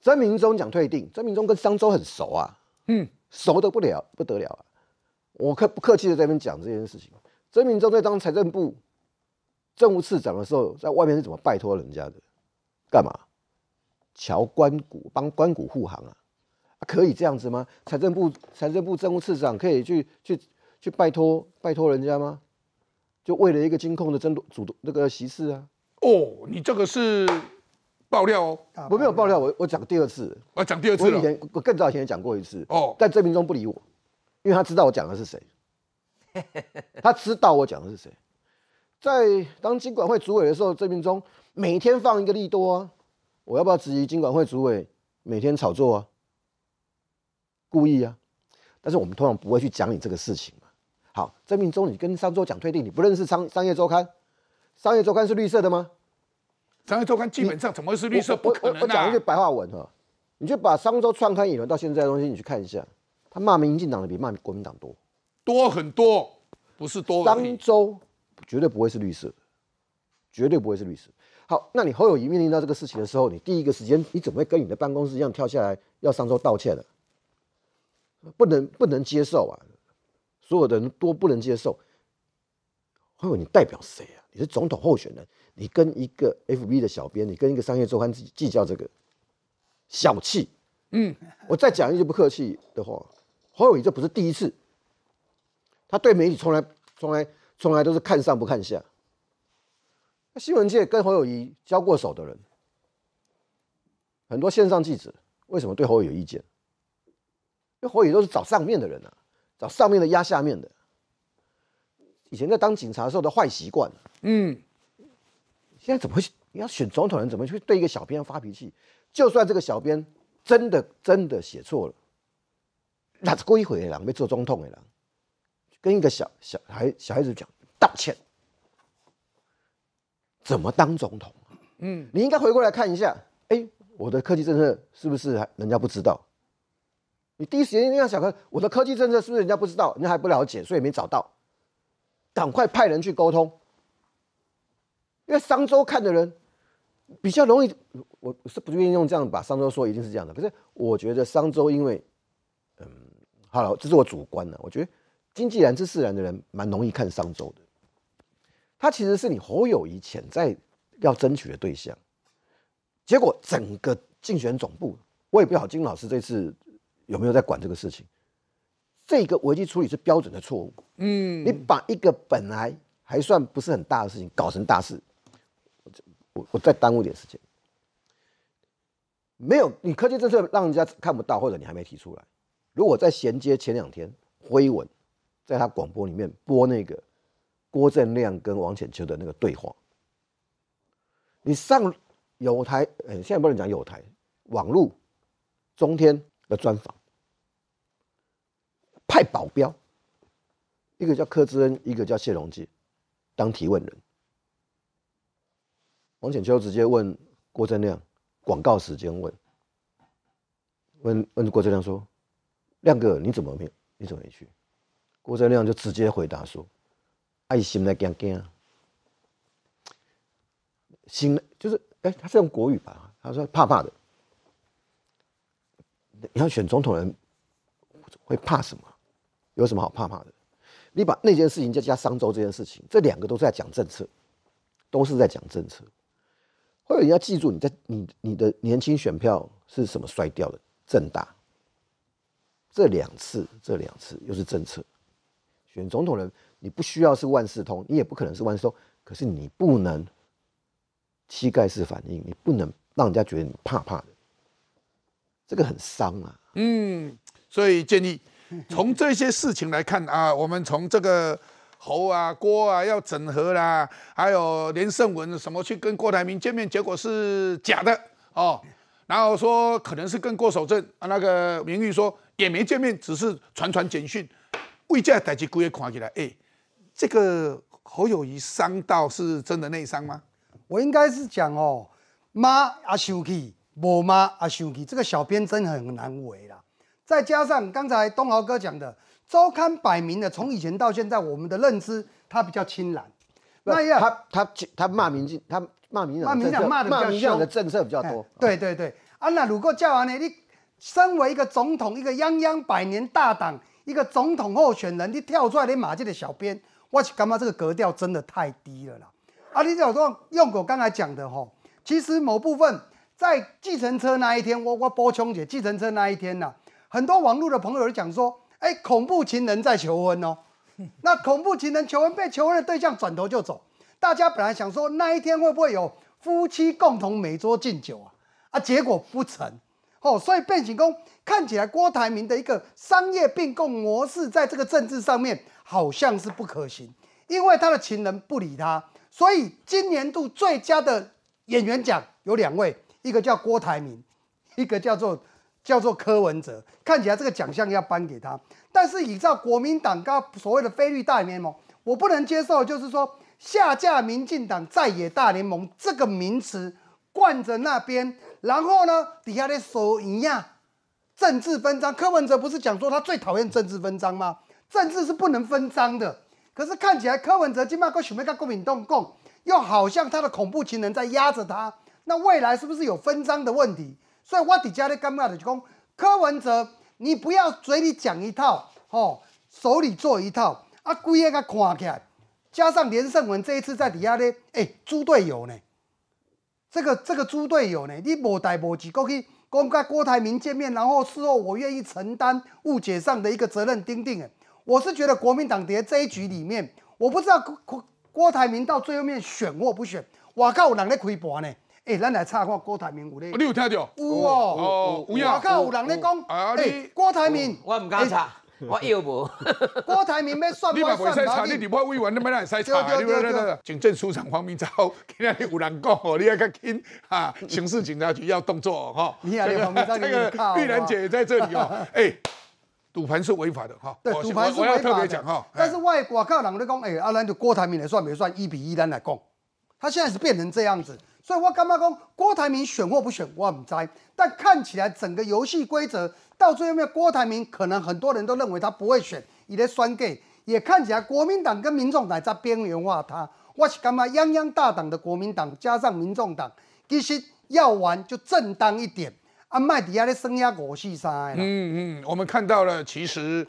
曾明忠讲退定，曾明忠跟商周很熟啊，嗯，熟的不了不得了啊。我客不客气的在那边讲这件事情。曾明忠在当财政部政务次长的时候，在外面是怎么拜托人家的？干嘛？乔关谷帮关谷护航啊？可以这样子吗？财政部财政部政务次长可以去去去拜托拜托人家吗？就为了一个金控的争夺主的那个席次啊？哦，你这个是爆料哦，我没有爆料，我我讲第二次，我讲第二次了。我更早以前也讲过一次哦。但郑明忠不理我，因为他知道我讲的是谁，(laughs) 他知道我讲的是谁。在当金管会主委的时候，郑明忠每天放一个利多啊，我要不要质疑金管会主委每天炒作啊？故意啊，但是我们通常不会去讲你这个事情嘛。好，证明中你跟商周讲退订，你不认识商商业周刊，商业周刊是绿色的吗？商业周刊基本上怎么会是绿色？不可能。我讲一句白话文哈，你就把商周创刊以来到现在的东西你去看一下，他骂民进党的比骂国民党多多很多，不是多。商周绝对不会是绿色，绝对不会是绿色。好，那你侯友谊面临到这个事情的时候，你第一个时间你怎么会跟你的办公室一样跳下来要商周道歉的？不能不能接受啊！所有的人都不能接受。侯友宜代表谁啊？你是总统候选人，你跟一个 FB 的小编，你跟一个商业周刊计较这个，小气。嗯，我再讲一句不客气的话，侯友宜这不是第一次，他对媒体从来从来从来都是看上不看下。新闻界跟侯友谊交过手的人，很多线上记者为什么对侯友有意见？因为侯宇都是找上面的人啊，找上面的压下面的。以前在当警察的时候的坏习惯，嗯，现在怎么会要选总统人？怎么去对一个小编发脾气？就算这个小编真的真的写错了，那是过一毁了，没做总统的跟一个小小孩小孩子讲道歉，怎么当总统？嗯，你应该回过来看一下，哎，我的科技政策是不是人家不知道？你第一时间一定要想看我的科技政策是不是人家不知道，人家还不了解，所以没找到。赶快派人去沟通，因为商周看的人比较容易，我是不愿意用这样把商周说一定是这样的。可是我觉得商周因为，嗯，好了，这是我主观的，我觉得经济人、知识人的人蛮容易看商周的，他其实是你侯友谊潜在要争取的对象。结果整个竞选总部，我也不好，金老师这次。有没有在管这个事情？这个危机处理是标准的错误。嗯，你把一个本来还算不是很大的事情搞成大事。我我我再耽误点时间。没有，你科技政策让人家看不到，或者你还没提出来。如果在衔接前两天，辉文在他广播里面播那个郭正亮跟王浅秋的那个对话，你上有台，现在不能讲有台，网路中天。专访，派保镖，一个叫柯志恩，一个叫谢荣基，当提问人。王浅秋直接问郭正亮，广告时间问，问问郭正亮说：“亮哥，你怎么没你怎么没去？”郭正亮就直接回答说：“爱心来，惊惊，心就是哎，他是用国语吧？他说怕怕的。”你要选总统人，会怕什么？有什么好怕怕的？你把那件事情再加商周这件事情，这两个都是在讲政策，都是在讲政策。或者你要记住，你在你你的年轻选票是什么摔掉的？正大。这两次，这两次又是政策。选总统人，你不需要是万事通，你也不可能是万事通。可是你不能膝盖式反应，你不能让人家觉得你怕怕的。这个很伤啊，嗯，所以建议从这些事情来看啊，(laughs) 我们从这个侯啊郭啊要整合啦，还有连胜文什么去跟郭台铭见面，结果是假的哦，然后说可能是跟郭守正啊那个名誉说也没见面，只是传传简讯，为这代级姑爷看起来，哎，这个侯友谊伤到是真的内伤吗？我应该是讲哦，妈阿修气。无骂啊，小 K，这个小编真的很难为啦。再加上刚才东豪哥讲的周刊摆明的，从以前到现在，我们的认知他比较清蓝。那要他他他骂民进，他骂民。骂民进，骂民进的政策比较多。对对对，啊那如果叫完呢，你身为一个总统，一个泱泱百年大党，一个总统候选人，你跳出来你骂这个小编，我是感觉这个格调真的太低了啦。啊，李小说用我刚才讲的吼，其实某部分。在计程车那一天，我我播琼姐计程车那一天呐，很多网络的朋友讲说，哎，恐怖情人在求婚哦。(laughs) 那恐怖情人求婚被求婚的对象转头就走，大家本来想说那一天会不会有夫妻共同美桌敬酒啊？啊，结果不成哦。所以变形工看起来郭台铭的一个商业并购模式，在这个政治上面好像是不可行，因为他的情人不理他，所以今年度最佳的演员奖有两位。一个叫郭台铭，一个叫做叫做柯文哲，看起来这个奖项要颁给他。但是依照国民党刚所谓的菲律大联盟，我不能接受，就是说下架民进党在野大联盟这个名词，冠着那边，然后呢底下的说一样政治分赃。柯文哲不是讲说他最讨厌政治分赃吗？政治是不能分赃的。可是看起来柯文哲今麦个准备跟国民党共，又好像他的恐怖情人在压着他。那未来是不是有分赃的问题？所以我底下加就讲，柯文哲，你不要嘴里讲一套，吼，手里做一套，啊，鬼个甲看起。加上连胜文这一次在底下咧，哎，猪队友呢，这个这个猪队友呢，你莫代莫急，过去跟开郭台铭见面，然后事后我愿意承担误解上的一个责任，定定哎，我是觉得国民党在这一局里面，我不知道郭郭台铭到最后面选或不选，我靠，有人咧开盘呢。诶，咱来查看郭台铭有咧。你有听到？有哦。哦。外国有人咧讲，哎，郭台铭，我唔敢查，我又无。(laughs) 郭台铭咩算？你莫唔使查，你你莫为文，你莫让人筛查。那个警政署长黄明昭，今天有人讲，你要赶紧啊！刑事警察局要动作哈。(laughs) 你啊，黄明昭，那 (laughs) 个碧兰姐在这里哦，诶。赌盘是违法的哈。对，赌盘是违法。我特别讲哈。但是外外有人咧讲，哎，阿咱就郭台铭来算没算一比一？咱来讲，他现在是变成这样子。所以我干嘛讲郭台铭选或不选，我唔知。但看起来整个游戏规则到最后面，郭台铭可能很多人都认为他不会选，伊咧算计。也看起来国民党跟民众党在边缘化他。我是干嘛泱泱大党的国民党加上民众党，其实要玩就正当一点啊，麦底下咧升压国系啥？嗯嗯，我们看到了，其实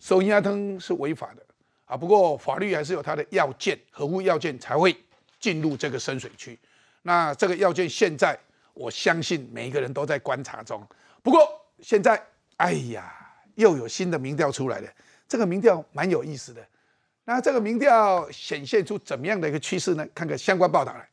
收烟叶是违法的啊。不过法律还是有它的要件，合乎要件才会进入这个深水区。那这个要件现在，我相信每一个人都在观察中。不过现在，哎呀，又有新的民调出来了。这个民调蛮有意思的。那这个民调显现出怎么样的一个趋势呢？看看相关报道来。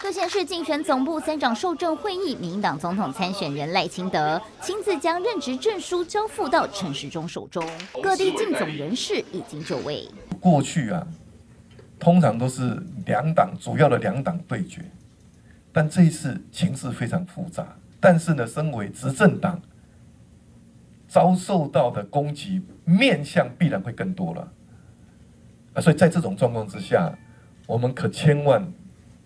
各县市竞选总部三长受证会议，民党总统参选人赖清德亲自将任职证书交付到陈时中手中。各地竞总人士已经就位。过去啊。通常都是两党主要的两党对决，但这一次情势非常复杂。但是呢，身为执政党，遭受到的攻击面相必然会更多了。啊，所以在这种状况之下，我们可千万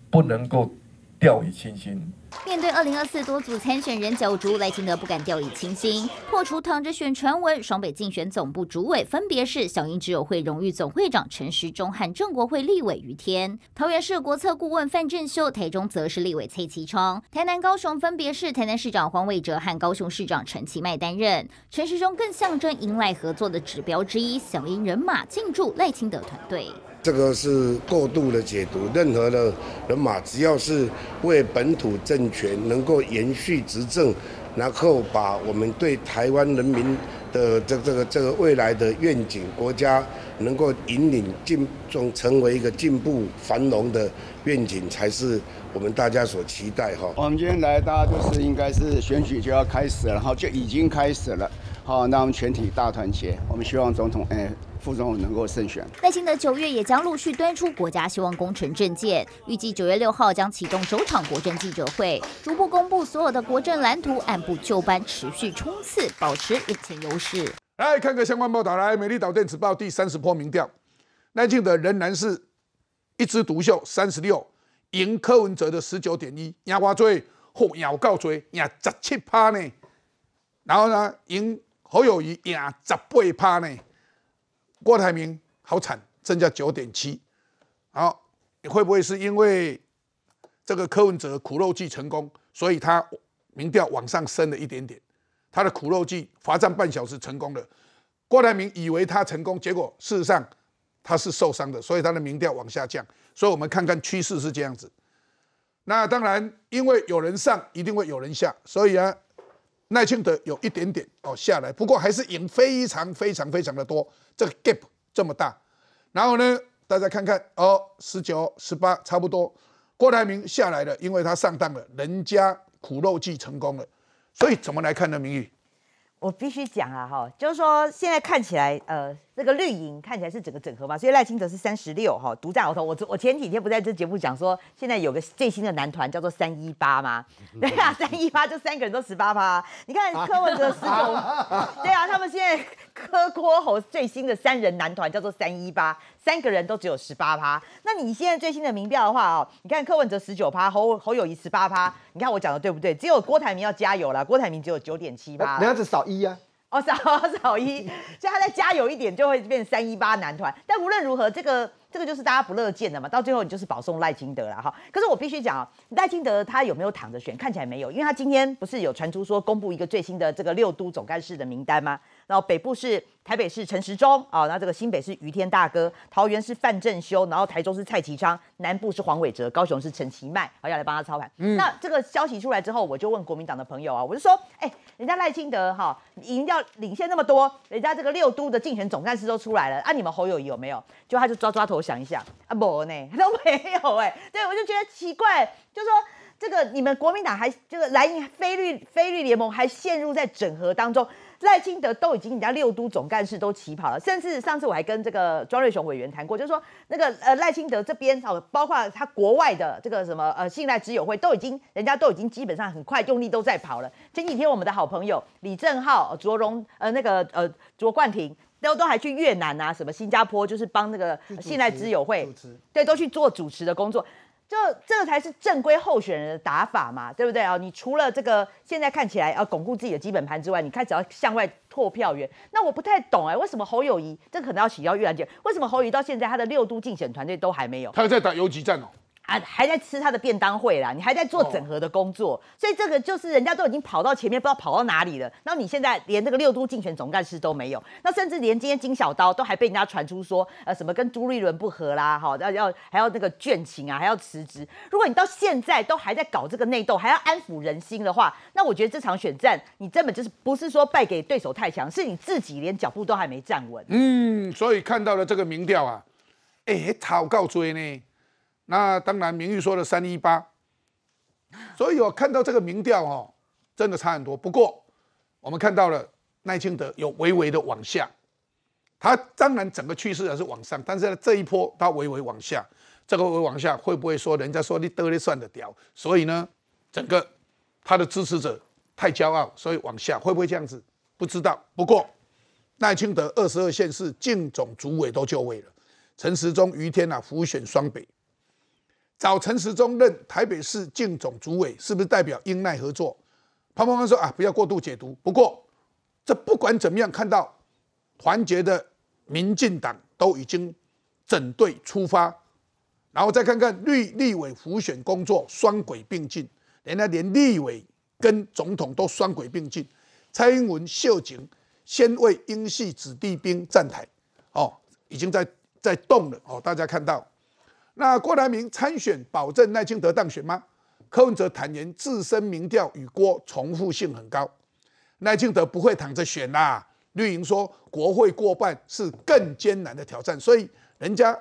不能够掉以轻心。面对二零二四多组参选人角逐，赖清德不敢掉以轻心，破除躺着选传闻。双北竞选总部主委分别是小英只有会荣誉总会长陈时中和郑国会立委于天，桃园市国策顾问范振修，台中则是立委蔡其昌，台南高雄分别是台南市长黄伟哲和高雄市长陈其迈担任。陈时中更象征迎来合作的指标之一，小英人马进驻赖清德团队，这个是过度的解读，任何的人马只要是为本土政。权能够延续执政，然后把我们对台湾人民的这这个这个未来的愿景，国家能够引领进中成为一个进步繁荣的愿景，才是我们大家所期待哈。我们今天来，大家就是应该是选举就要开始，然后就已经开始了，好，那我们全体大团结，我们希望总统哎。副总能够胜选。赖幸德九月也将陆续端出国家希望工程政见，预计九月六号将启动首场国政记者会，逐步公布所有的国政蓝图，按部就班，持续冲刺，保持领先优势。来看个相关报道，来《美丽岛电子报》第三十波民调，赖幸德仍然是，一枝独秀，三十六，赢柯文哲的十九点一，压花追，或咬告追压十七趴呢，然后呢，赢侯友谊，廿十八趴呢。郭台铭好惨，增加九点七。好，会不会是因为这个柯文哲苦肉计成功，所以他民调往上升了一点点？他的苦肉计罚站半小时成功了，郭台铭以为他成功，结果事实上他是受伤的，所以他的民调往下降。所以我们看看趋势是这样子。那当然，因为有人上，一定会有人下，所以啊。耐清德有一点点哦下来，不过还是赢非常非常非常的多，这个 gap 这么大，然后呢，大家看看哦，十九十八差不多，郭台铭下来了，因为他上当了，人家苦肉计成功了，所以怎么来看呢？明宇，我必须讲啊哈，就是说现在看起来呃。那个绿营看起来是整个整合嘛，所以赖清德是三十六哈，独占鳌头。我我前几天不在这节目讲说，现在有个最新的男团叫做三一八吗？对啊，三一八就三个人都十八趴。你看柯文哲十九，对啊，他们现在柯郭侯最新的三人男团叫做三一八，三个人都只有十八趴。那你现在最新的民调的话哦，你看柯文哲十九趴，侯侯友谊十八趴，你看我讲的对不对？只有郭台铭要加油了，郭台铭只有九点七八，那样子少一呀。哦，少哦 (laughs) 少一，所以他再加油一点就会变三一八男团。但无论如何，这个这个就是大家不乐见的嘛。到最后你就是保送赖清德了哈。可是我必须讲啊，赖清德他有没有躺着选？看起来没有，因为他今天不是有传出说公布一个最新的这个六都总干事的名单吗？然后北部是台北市陈时中啊，那这个新北是于天大哥，桃园是范正修，然后台中是蔡其昌，南部是黄伟哲，高雄是陈其迈，好要来帮他操盘。那这个消息出来之后，我就问国民党的朋友啊，我就说，哎，人家赖清德哈赢掉领先那么多，人家这个六都的竞选总干事都出来了啊，你们侯友谊有没有？就他就抓抓头想一想啊，不呢 (laughs) 都没有哎，对，我就觉得奇怪，就说这个你们国民党还这个蓝营非绿非绿联盟还陷入在整合当中。赖清德都已经人家六都总干事都起跑了，甚至上次我还跟这个庄瑞雄委员谈过，就是说那个呃赖清德这边哦，包括他国外的这个什么呃信赖之友会都已经人家都已经基本上很快用力都在跑了。前几天我们的好朋友李正浩、卓荣呃那个呃卓冠廷都都还去越南啊，什么新加坡，就是帮那个信赖之友会对都去做主持的工作。就这个才是正规候选人的打法嘛，对不对啊？你除了这个，现在看起来要巩固自己的基本盘之外，你开始要向外拓票源。那我不太懂哎，为什么侯友谊这可能要请教玉兰姐？为什么侯友谊到现在他的六都竞选团队都还没有？他在打游击战哦。啊，还在吃他的便当会啦，你还在做整合的工作，所以这个就是人家都已经跑到前面，不知道跑到哪里了。然你现在连这个六都竞选总干事都没有，那甚至连今天金小刀都还被人家传出说，呃，什么跟朱立伦不合啦，哈，要要还要那个倦情啊，还要辞职。如果你到现在都还在搞这个内斗，还要安抚人心的话，那我觉得这场选战，你根本就是不是说败给对手太强，是你自己连脚步都还没站稳。嗯，所以看到了这个民调啊，哎，超告追呢。那当然，名誉说的三一八，所以我看到这个民调哦，真的差很多。不过我们看到了赖清德有微微的往下，他当然整个趋势还是往上，但是呢这一波他微微往下，这个微往下会不会说人家说你得了算的屌？所以呢，整个他的支持者太骄傲，所以往下会不会这样子？不知道。不过赖清德二十二县市竞总主委都就位了，陈时中、于天呐，辅选双北。找陈时中任台北市竞总主委，是不是代表英奈合作？潘鹏光说啊，不要过度解读。不过，这不管怎么样，看到团结的民进党都已经整队出发，然后再看看绿立委复选工作双轨并进，人家连立委跟总统都双轨并进。蔡英文秀景先为英系子弟兵站台，哦，已经在在动了哦，大家看到。那郭台铭参选，保证赖清德当选吗？柯文哲坦言自身民调与郭重复性很高，赖清德不会躺着选啦。绿营说国会过半是更艰难的挑战，所以人家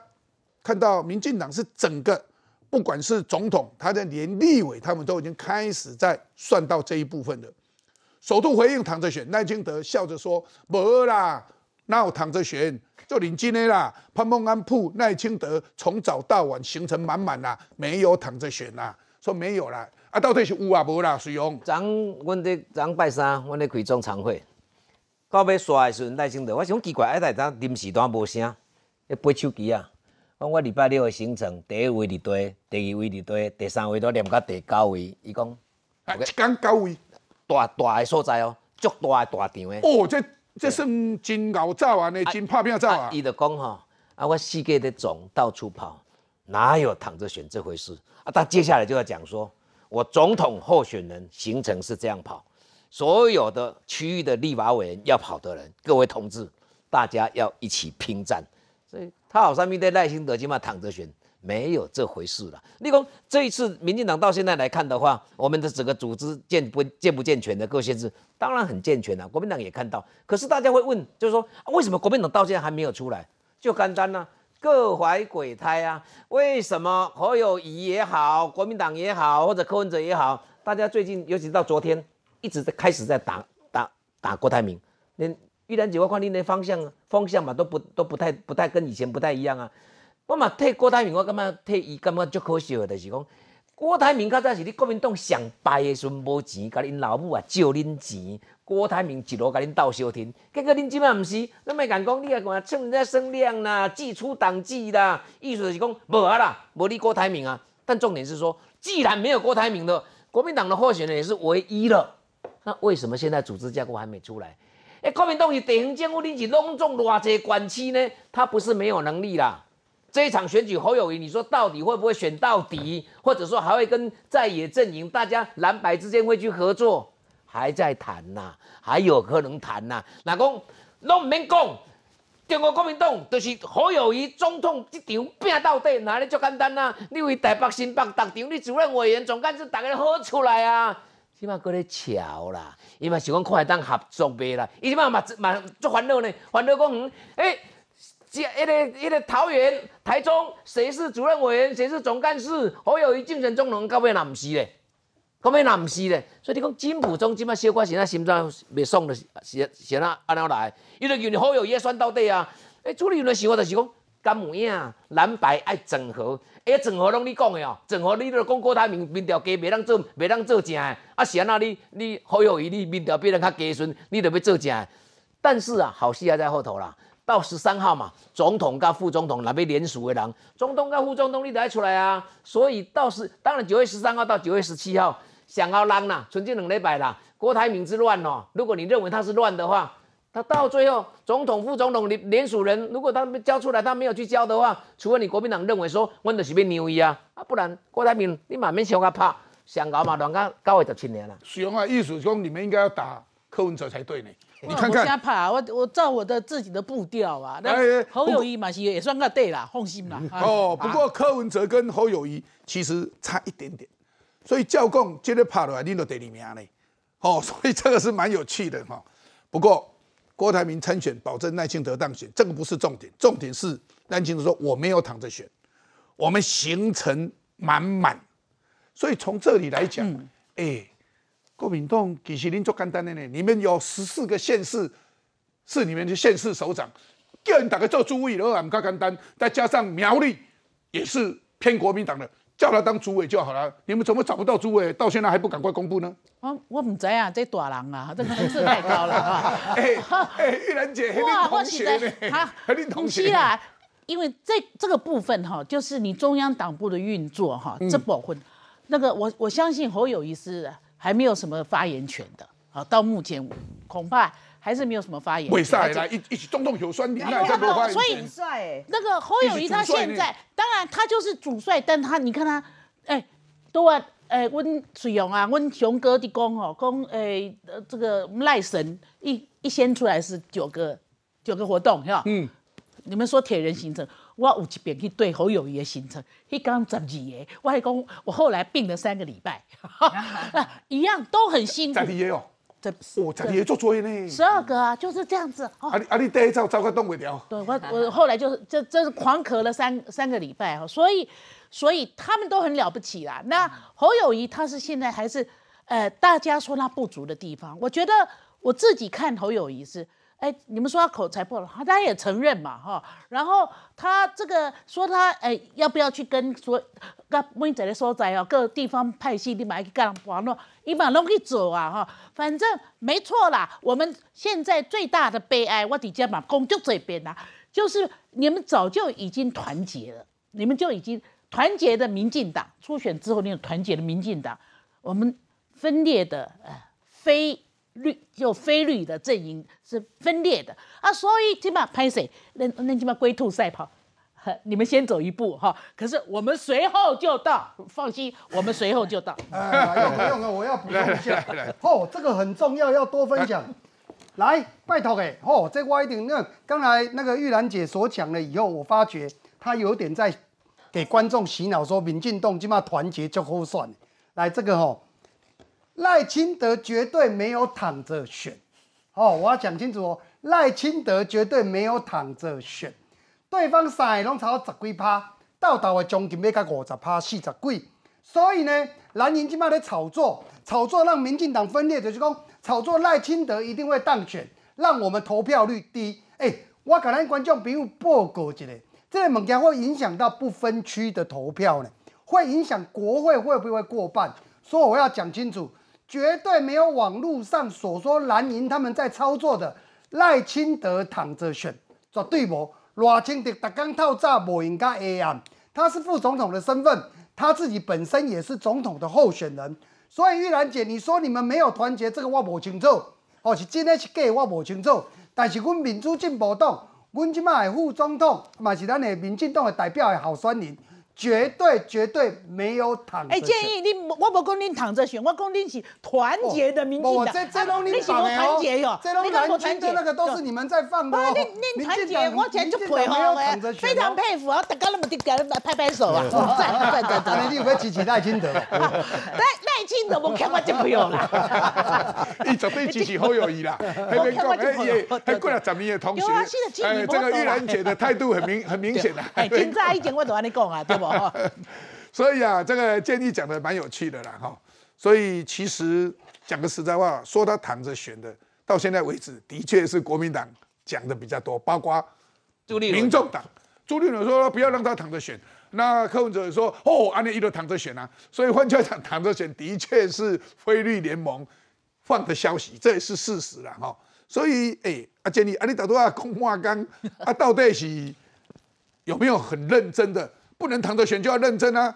看到民进党是整个，不管是总统，他的连立委，他们都已经开始在算到这一部分了。首度回应躺着选，赖清德笑着说：没啦，那我躺着选。就林真诶啦，潘孟安、铺赖清德从早到晚行程满满啦，没有躺着选啦，说没有啦，啊，到底是有啊无啦，是用。昨阮咧昨拜三，阮咧开总场会，到尾刷诶时阵，赖清德，我想奇怪，哎，台头临时单无声，咧背手机啊，讲我礼拜六诶行程，第一位伫队，第二位伫队，第三位都念到第九位，伊讲啊，一讲九位，大大诶所在哦，足大诶大场诶。哦，这。这是真牛炸啊！你真拍片炸啊！阿的讲哈，啊我世界的总到处跑，哪有躺着选这回事？啊，他接下来就要讲说我总统候选人行程是这样跑，所有的区域的立法委员要跑的人，各位同志，大家要一起拼战。所以他好像面对赖清德，起码躺着选。没有这回事了，立功这一次，民进党到现在来看的话，我们的整个组织健不健不健全的各性是当然很健全了，国民党也看到。可是大家会问，就是说为什么国民党到现在还没有出来？就干单呢？各怀鬼胎啊？为什么侯友宜也好，国民党也好，或者柯文哲也好，大家最近尤其到昨天，一直在开始在打打打郭台铭，连玉山九华矿力那方向方向嘛都不都不太不太跟以前不太一样啊。我嘛替郭台铭，我感觉替伊，感觉最可惜的，就是讲，郭台铭较早是你国民党上败的时无钱，甲恁老母啊借恁钱，郭台铭一路甲恁倒消停，结果恁今摆毋是，侬咪敢讲，你啊讲趁人家生量啦，祭出党纪啦，意思就是讲无啦，无你郭台铭啊。但重点是说，既然没有郭台铭的，国民党的候选人也是唯一了。那为什么现在组织架构还没出来？诶，国民党是地方政府，恁是拢总偌济官区呢？他不是没有能力啦。这一场选举，侯友谊，你说到底会不会选到底，或者说还会跟在野阵营，大家蓝白之间会去合作，还在谈呐，还有可能谈呐。那讲，侬唔免讲，中国国民党就是侯友谊总统这场拼到底哪里足简单呐，你为台北、新北打场，你主任委员、总干事，大家好出来啊。起码过咧桥啦，伊嘛是讲看会当合作袂啦，伊起码嘛嘛足欢乐嘞，欢乐讲，园，哎。即一个一个桃园、台中，谁是主任委员，谁是总干事？侯友谊竞选总统，到尾哪毋是咧？到尾哪毋是咧？所以你讲金浦中，即摆小寡是若心脏袂爽了，是是哪安怎来？伊著叫你侯友谊选到底啊！诶朱立伦的说话就是讲，甘梅啊，蓝白爱整合，哎，整合拢你讲的哦，整合你都讲郭台铭面条加袂当做，袂当做正的，啊是安那？你你侯友谊你面条比人较乾顺，你著要做正。但是啊，好戏还在后头啦。到十三号嘛，总统跟副总统那边联署的人，总统跟副总统你得出来啊。所以到十，当然九月十三号到九月十七号，想要让呐，纯净冷肋摆的。郭台铭之乱哦，如果你认为他是乱的话，他到最后总统副总统联联署人，如果他交出来，他没有去交的话，除非你国民党认为说，我就是被牛一啊，啊，不然郭台铭你满面笑个怕，想搞嘛乱搞搞下就年了啦。所以啊，艺术工你们应该要打柯文哲才对呢。你看看，我我照我的自己的步调啊，那侯友谊嘛是也算个对啦，放心啦。哦，不过柯文哲跟侯友谊其实差一点点，所以教共今天跑来，你都得名呢。哦，(laughs) 所以这个是蛮有趣的哈。不过郭台铭参选，保证赖清德当选，这个不是重点，重点是赖清德说我没有躺着选，我们行程满满，所以从这里来讲，哎。国民党其实恁做简单呢，你们有十四个县市，市你面的县市首长叫你大家做主委了，唔够简单，再加上苗栗也是偏国民党的，叫他当主委就好了。你们怎么找不到主委？到现在还不赶快公布呢？我我唔知啊，这大人啊，这层次太高了啊！(laughs) 哎哎，玉兰姐，(laughs) 哇，我 (laughs) 同他，同齐啦，因为这这个部分哈，就是你中央党部的运作哈，这部分，那个我我相信侯友谊是。还没有什么发言权的，啊，到目前恐怕还是没有什么发言。韦帅来一一起动动球，算你，所以韦帅那个侯友谊他现在当然他就是主帅，但他你看他哎，都啊，哎，温水勇啊，温雄哥的功哦，功哎，这个赖神一一先出来是九个九个活动，哈，嗯，你们说铁人形成。我有一遍去对侯友谊的行程，一讲十二个，我讲我后来病了三个礼拜，(laughs) 一样都很辛苦。十二个哦，哦，十二做作业呢。十二个啊，就是这样子。啊，啊，你第早早该冻胃条。对，我我后来就是这这是狂咳了三三个礼拜哦，所以所以他们都很了不起啦。那侯友谊他是现在还是呃，大家说他不足的地方，我觉得我自己看侯友谊是。哎，你们说他口才破了，他也承认嘛，哈。然后他这个说他哎，要不要去跟说，那温仔的说在哦，各地方派系立马一个网络，立马弄一走啊，哈。反正没错啦，我们现在最大的悲哀，我底下嘛，公就这边啦，就是你们早就已经团结了，你们就已经团结的民进党，初选之后那种团结的民进党，我们分裂的呃，非。绿就非绿的阵营是分裂的啊，所以起码拍谁，那那起码龟兔赛跑，(laughs) 你们先走一步哈，可是我们随后就到，放心，我们随后就到。(laughs) 哎用不用啊？我要补充一下，哦，这个很重要，要多分享。来，拜托哎，哦，再挖一点。那刚才那个玉兰姐所讲了以后，我发觉她有点在给观众洗脑，说民进党起码团结就好算。来，这个哈。赖清德绝对没有躺着选，哦，我要讲清楚哦，赖清德绝对没有躺着选，对方三个拢差到十几趴，到头的奖金要到五十趴、四十几，所以呢，蓝营即摆咧炒作，炒作让民进党分裂，就是讲炒作赖清德一定会当选，让我们投票率低。哎，我可能观众比我报告一下，这个物件会影响到不分区的投票呢，会影响国会会不会过半？所以我要讲清楚。绝对没有网络上所说蓝营他们在操作的赖清德躺着选，绝对无。赖清德刚刚套诈某应该 AM，他是副总统的身份，他自己本身也是总统的候选人。所以玉兰姐，你说你们没有团结，这个我无清楚，哦，是真的是假我无清楚。但是阮民主进步党，阮即卖的副总统嘛是咱的民进党的代表侯选人。绝对绝对没有躺着选。哎，建议你，我不讲你躺着选，我讲你起团结的民进党。我在在帮你躺着哟。团结哟。在帮你团结的那个都是你们在放的。啊，你你团结，我前就退后了。非常佩服啊！大家那么的给他拍拍手啊！在在在，大力！你不要支持赖清德。对，(laughs) 赖清德我看我就不用了。你 (laughs) 绝对支持好友谊啦！(laughs) 我看我就耶！但过来咱们也同学，哎，这个玉兰姐的态度很明很明显的。哎，现在一点我都跟你讲啊。对。(laughs) 所以啊，这个建议讲的蛮有趣的啦，哈。所以其实讲个实在话，说他躺着选的，到现在为止，的确是国民党讲的比较多，包括朱立民众党。朱立伦说不要让他躺着选，那柯文哲说哦，阿你一路躺着选啊。所以换句话讲，躺着选的确是菲律联盟放的消息，这也是事实了，哈。所以哎，阿建议阿你到多啊空话刚啊到底是有没有很认真的？不能躺着选就要认真啊！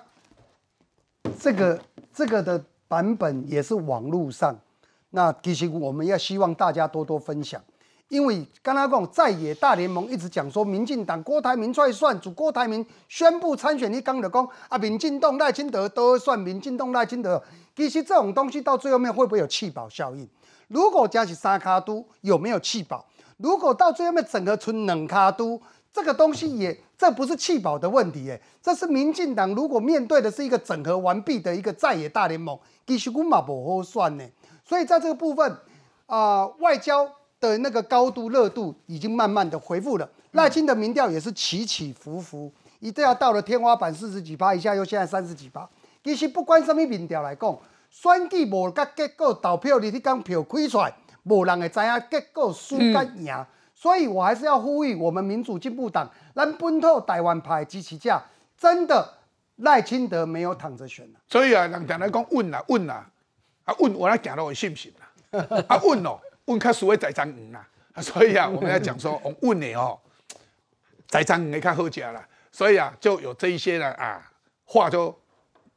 这个这个的版本也是网络上，那其实我们要希望大家多多分享，因为刚刚讲在野大联盟一直讲说，民进党郭台铭在算，主郭台铭宣布参选，你刚的讲啊，民进党赖清德都算，民进党赖清德，其实这种东西到最后面会不会有气保效应？如果加起三卡都有没有气保？如果到最后面整个村冷卡都？这个东西也，这不是弃保的问题，哎，这是民进党如果面对的是一个整合完毕的一个在野大联盟，其实无嘛不好算呢。所以在这个部分，啊，外交的那个高度热度已经慢慢的恢复了。赖清的民调也是起起伏伏，一定要到了天花板四十几趴一下，又现在三十几趴。其实不管什么民调来讲，选举无甲结果投票，你得讲票开出来，无人会知影结果输甲赢。所以，我还是要呼吁我们民主进步党能奔透台湾牌及其价，真的赖清德没有躺着选所以啊，常常讲问啦，问啦，啊问，我来讲到信不信啦？啊问哦，问较所谓在张鱼啦。(laughs) 所以啊，我们要讲说我问你哦，在张鱼比较好家了。所以啊，就有这一些呢啊话，就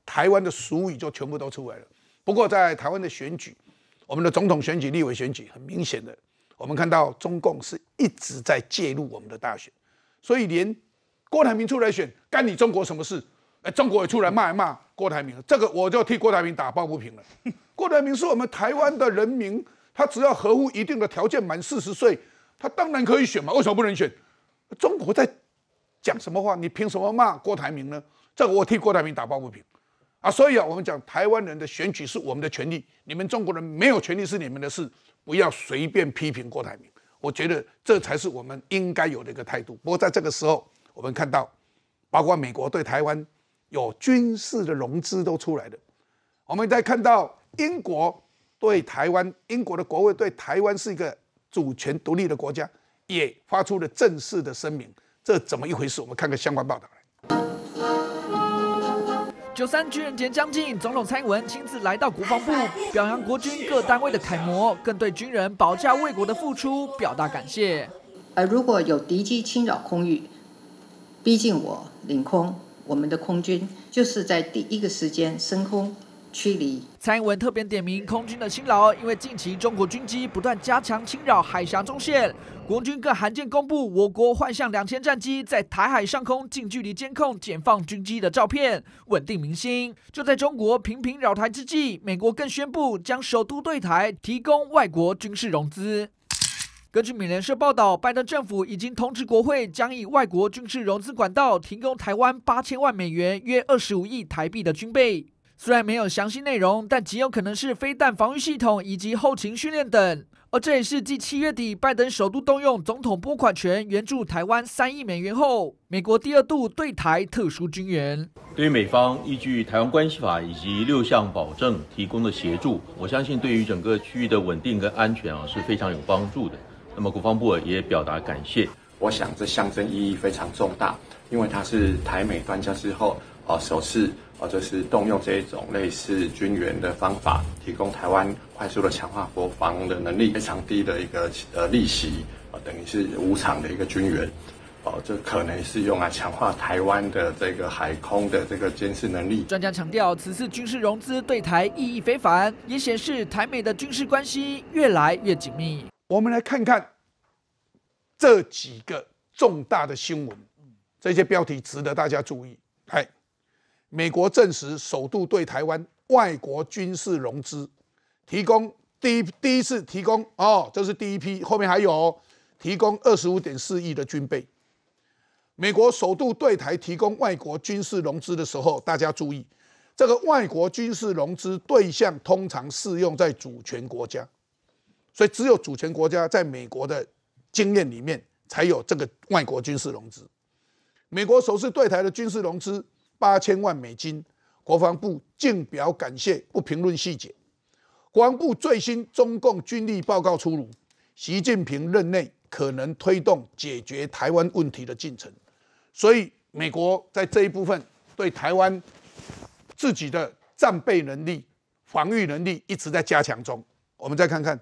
台湾的俗语就全部都出来了。不过，在台湾的选举，我们的总统选举、立委选举，很明显的。我们看到中共是一直在介入我们的大选，所以连郭台铭出来选，干你中国什么事？哎，中国也出来骂骂郭台铭，这个我就替郭台铭打抱不平了。郭台铭是我们台湾的人民，他只要合乎一定的条件，满四十岁，他当然可以选嘛？为什么不能选？中国在讲什么话？你凭什么骂郭台铭呢？这个我替郭台铭打抱不平。啊，所以啊，我们讲台湾人的选举是我们的权利，你们中国人没有权利是你们的事。不要随便批评郭台铭，我觉得这才是我们应该有的一个态度。不过在这个时候，我们看到，包括美国对台湾有军事的融资都出来的，我们在看到英国对台湾，英国的国会对台湾是一个主权独立的国家，也发出了正式的声明，这怎么一回事？我们看个相关报道。九三军人节将近，总统蔡英文亲自来到国防部，表扬国军各单位的楷模，更对军人保家卫国的付出表达感谢。而如果有敌机侵扰空域，逼近我领空，我们的空军就是在第一个时间升空。驱离。蔡英文特别点名空军的辛劳，因为近期中国军机不断加强侵扰海峡中线，国军更罕见公布我国幻象两千战机在台海上空近距离监控解放军机的照片，稳定民心。就在中国频频扰台之际，美国更宣布将首都对台提供外国军事融资。根据美联社报道，拜登政府已经通知国会，将以外国军事融资管道提供台湾八千万美元约二十五亿台币的军备。虽然没有详细内容，但极有可能是飞弹防御系统以及后勤训练等。而这也是继七月底拜登首度动用总统拨款权援助台湾三亿美元后，美国第二度对台特殊军援。对于美方依据《台湾关系法》以及六项保证提供的协助，我相信对于整个区域的稳定跟安全啊是非常有帮助的。那么国防部也表达感谢。我想这象征意义非常重大，因为它是台美断交之后啊首次。哦，就是动用这一种类似军援的方法，提供台湾快速的强化国防的能力，非常低的一个呃利息，啊，等于是无偿的一个军援，哦，这可能是用来强化台湾的这个海空的这个监视能力。专家强调，此次军事融资对台意义非凡，也显示台美的军事关系越来越紧密。我们来看看这几个重大的新闻，这些标题值得大家注意。来。美国证实首度对台湾外国军事融资，提供第一第一次提供哦，这是第一批，后面还有哦，提供二十五点四亿的军备。美国首度对台提供外国军事融资的时候，大家注意，这个外国军事融资对象通常适用在主权国家，所以只有主权国家在美国的经验里面才有这个外国军事融资。美国首次对台的军事融资。八千万美金，国防部敬表感谢，不评论细节。国防部最新中共军力报告出炉，习近平任内可能推动解决台湾问题的进程，所以美国在这一部分对台湾自己的战备能力、防御能力一直在加强中。我们再看看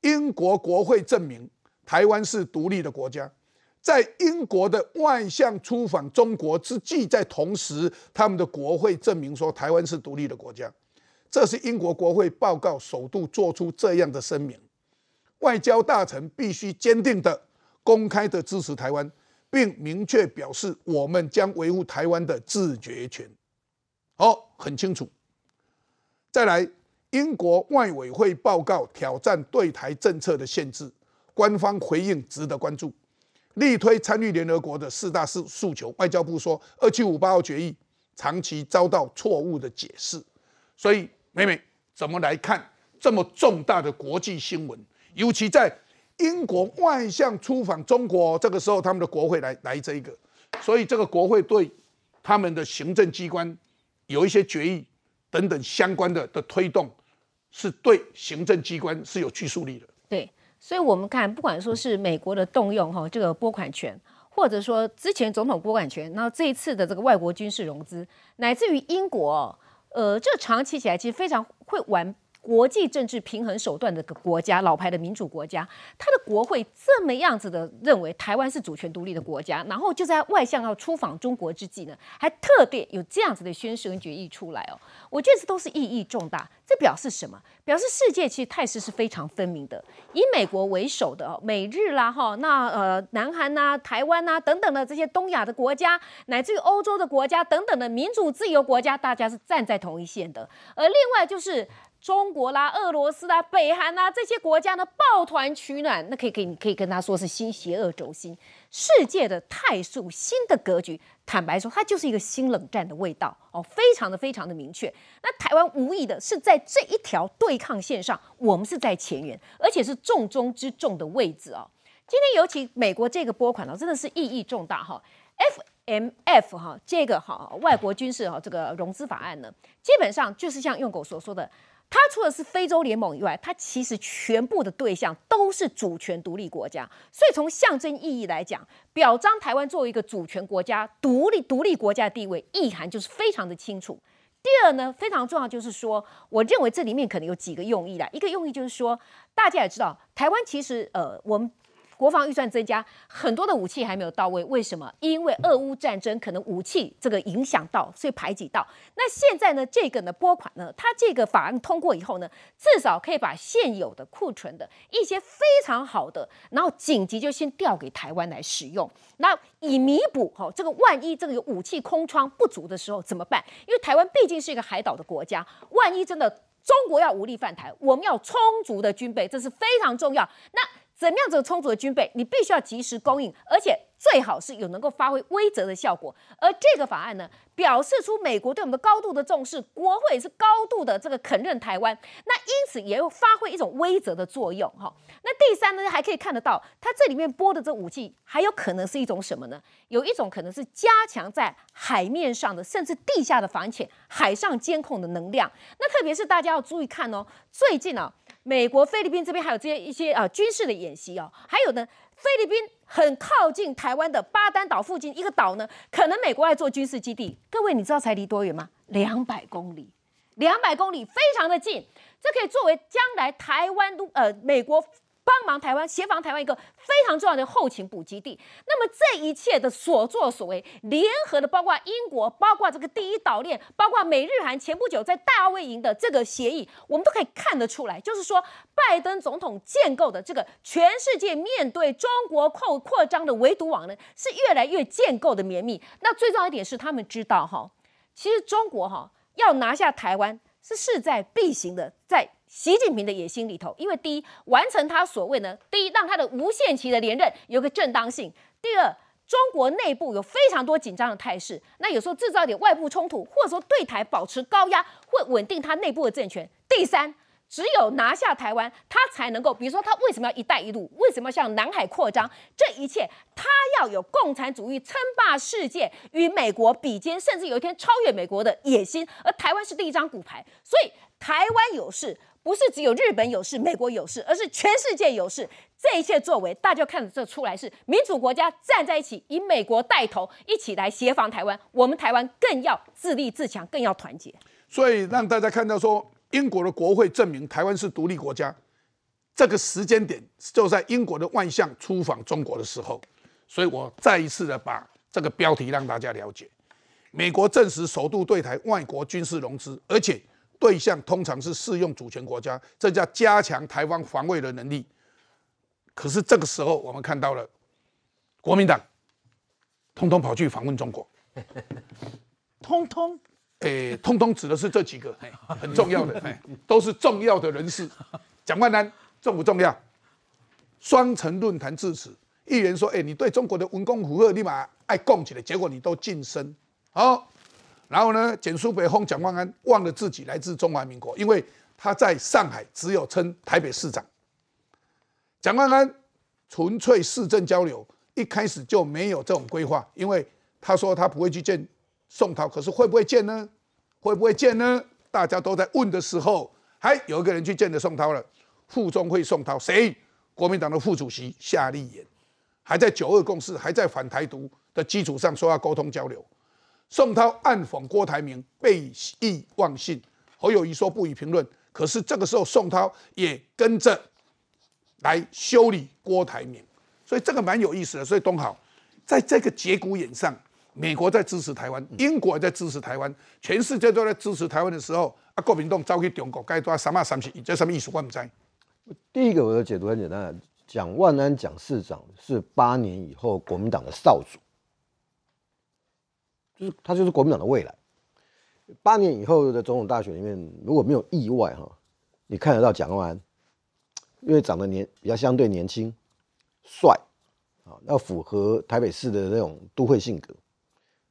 英国国会证明台湾是独立的国家。在英国的外相出访中国之际，在同时，他们的国会证明说台湾是独立的国家，这是英国国会报告首度做出这样的声明。外交大臣必须坚定的、公开的支持台湾，并明确表示我们将维护台湾的自决权。好，很清楚。再来，英国外委会报告挑战对台政策的限制，官方回应值得关注。力推参与联合国的四大诉诉求。外交部说，二七五八号决议长期遭到错误的解释。所以，美美怎么来看这么重大的国际新闻？尤其在英国外相出访中国这个时候，他们的国会来来这一个，所以这个国会对他们的行政机关有一些决议等等相关的的推动，是对行政机关是有拘束力的。所以，我们看，不管说是美国的动用哈这个拨款权，或者说之前总统拨款权，然后这一次的这个外国军事融资，乃至于英国，呃，这长期起来其实非常会玩。国际政治平衡手段的国家，老牌的民主国家，他的国会这么样子的认为台湾是主权独立的国家，然后就在外向要出访中国之际呢，还特别有这样子的宣誓跟决议出来哦，我觉这都是意义重大，这表示什么？表示世界其实态势是非常分明的，以美国为首的美日啦哈，那呃南韩呐、台湾呐等等的这些东亚的国家，乃至于欧洲的国家等等的民主自由国家，大家是站在同一线的，而另外就是。中国啦、俄罗斯啦、北韩啦这些国家呢，抱团取暖，那可以，可以，你可以跟他说是新邪恶轴心。世界的泰数新的格局，坦白说，它就是一个新冷战的味道哦，非常的、非常的明确。那台湾无意的是在这一条对抗线上，我们是在前沿，而且是重中之重的位置哦。今天尤其美国这个拨款呢，真的是意义重大哈。FMF 哈，这个哈外国军事哈这个融资法案呢，基本上就是像用狗所说的。它除了是非洲联盟以外，它其实全部的对象都是主权独立国家，所以从象征意义来讲，表彰台湾作为一个主权国家、独立独立国家的地位，意涵就是非常的清楚。第二呢，非常重要就是说，我认为这里面可能有几个用意啦，一个用意就是说，大家也知道，台湾其实呃，我们。国防预算增加很多的武器还没有到位，为什么？因为俄乌战争可能武器这个影响到，所以排挤到。那现在呢，这个呢拨款呢，它这个法案通过以后呢，至少可以把现有的库存的一些非常好的，然后紧急就先调给台湾来使用，那以弥补哈这个万一这个有武器空窗不足的时候怎么办？因为台湾毕竟是一个海岛的国家，万一真的中国要无力犯台，我们要充足的军备，这是非常重要。那。怎么样？子充足的军备，你必须要及时供应，而且最好是有能够发挥威慑的效果。而这个法案呢，表示出美国对我们的高度的重视，国会是高度的这个肯认台湾。那因此，也有发挥一种威慑的作用，哈。那第三呢，还可以看得到，它这里面播的这武器，还有可能是一种什么呢？有一种可能是加强在海面上的，甚至地下的防潜、海上监控的能量。那特别是大家要注意看哦，最近啊。美国、菲律宾这边还有这些一些啊军事的演习哦，还有呢，菲律宾很靠近台湾的巴丹岛附近一个岛呢，可能美国在做军事基地。各位，你知道才离多远吗？两百公里，两百公里，非常的近，这可以作为将来台湾都呃美国。帮忙台湾，协防台湾一个非常重要的后勤补给地。那么这一切的所作所为，联合的包括英国，包括这个第一岛链，包括美日韩，前不久在大卫营的这个协议，我们都可以看得出来，就是说，拜登总统建构的这个全世界面对中国扩扩张的围堵网呢，是越来越建构的绵密。那最重要一点是，他们知道哈，其实中国哈要拿下台湾是势在必行的，在。习近平的野心里头，因为第一，完成他所谓呢，第一，让他的无限期的连任有个正当性；第二，中国内部有非常多紧张的态势，那有时候制造点外部冲突，或者说对台保持高压，会稳定他内部的政权；第三，只有拿下台湾，他才能够，比如说他为什么要“一带一路”，为什么要向南海扩张？这一切，他要有共产主义称霸世界，与美国比肩，甚至有一天超越美国的野心。而台湾是第一张骨牌，所以台湾有事。不是只有日本有事，美国有事，而是全世界有事。这一切作为，大家看着这出来是民主国家站在一起，以美国带头一起来协防台湾。我们台湾更要自立自强，更要团结。所以让大家看到说，英国的国会证明台湾是独立国家。这个时间点就在英国的外相出访中国的时候，所以我再一次的把这个标题让大家了解：美国证实首度对台外国军事融资，而且。对象通常是适用主权国家，这叫加强台湾防卫的能力。可是这个时候，我们看到了国民党通通跑去访问中国，(laughs) 通通？诶，通通指的是这几个很重要的，都是重要的人士。蒋万安重不重要？双城论坛致辞，议员说：“哎，你对中国的文功武赫，立马爱供起来。”结果你都晋升，好。然后呢？简淑北哄蒋万安忘了自己来自中华民国，因为他在上海只有称台北市长。蒋万安纯粹市政交流，一开始就没有这种规划，因为他说他不会去见宋涛，可是会不会见呢？会不会见呢？大家都在问的时候，还有一个人去见了宋涛了，副中会宋涛谁？国民党的副主席夏立言，还在九二共识，还在反台独的基础上说要沟通交流。宋涛暗讽郭台铭背义忘信，侯友谊说不予评论。可是这个时候，宋涛也跟着来修理郭台铭，所以这个蛮有意思的。所以东好，在这个节骨眼上，美国在支持台湾，英国在支持台湾，全世界都在支持台湾的时候，啊，郭民党招去中国，该抓什么什事？这什么意思我唔知。第一个我的解读很简单，蒋万安蒋市长是八年以后国民党的少主。就是他就是国民党的未来。八年以后的总统大选里面，如果没有意外哈，你看得到蒋万，因为长得年比较相对年轻、帅啊，要符合台北市的那种都会性格。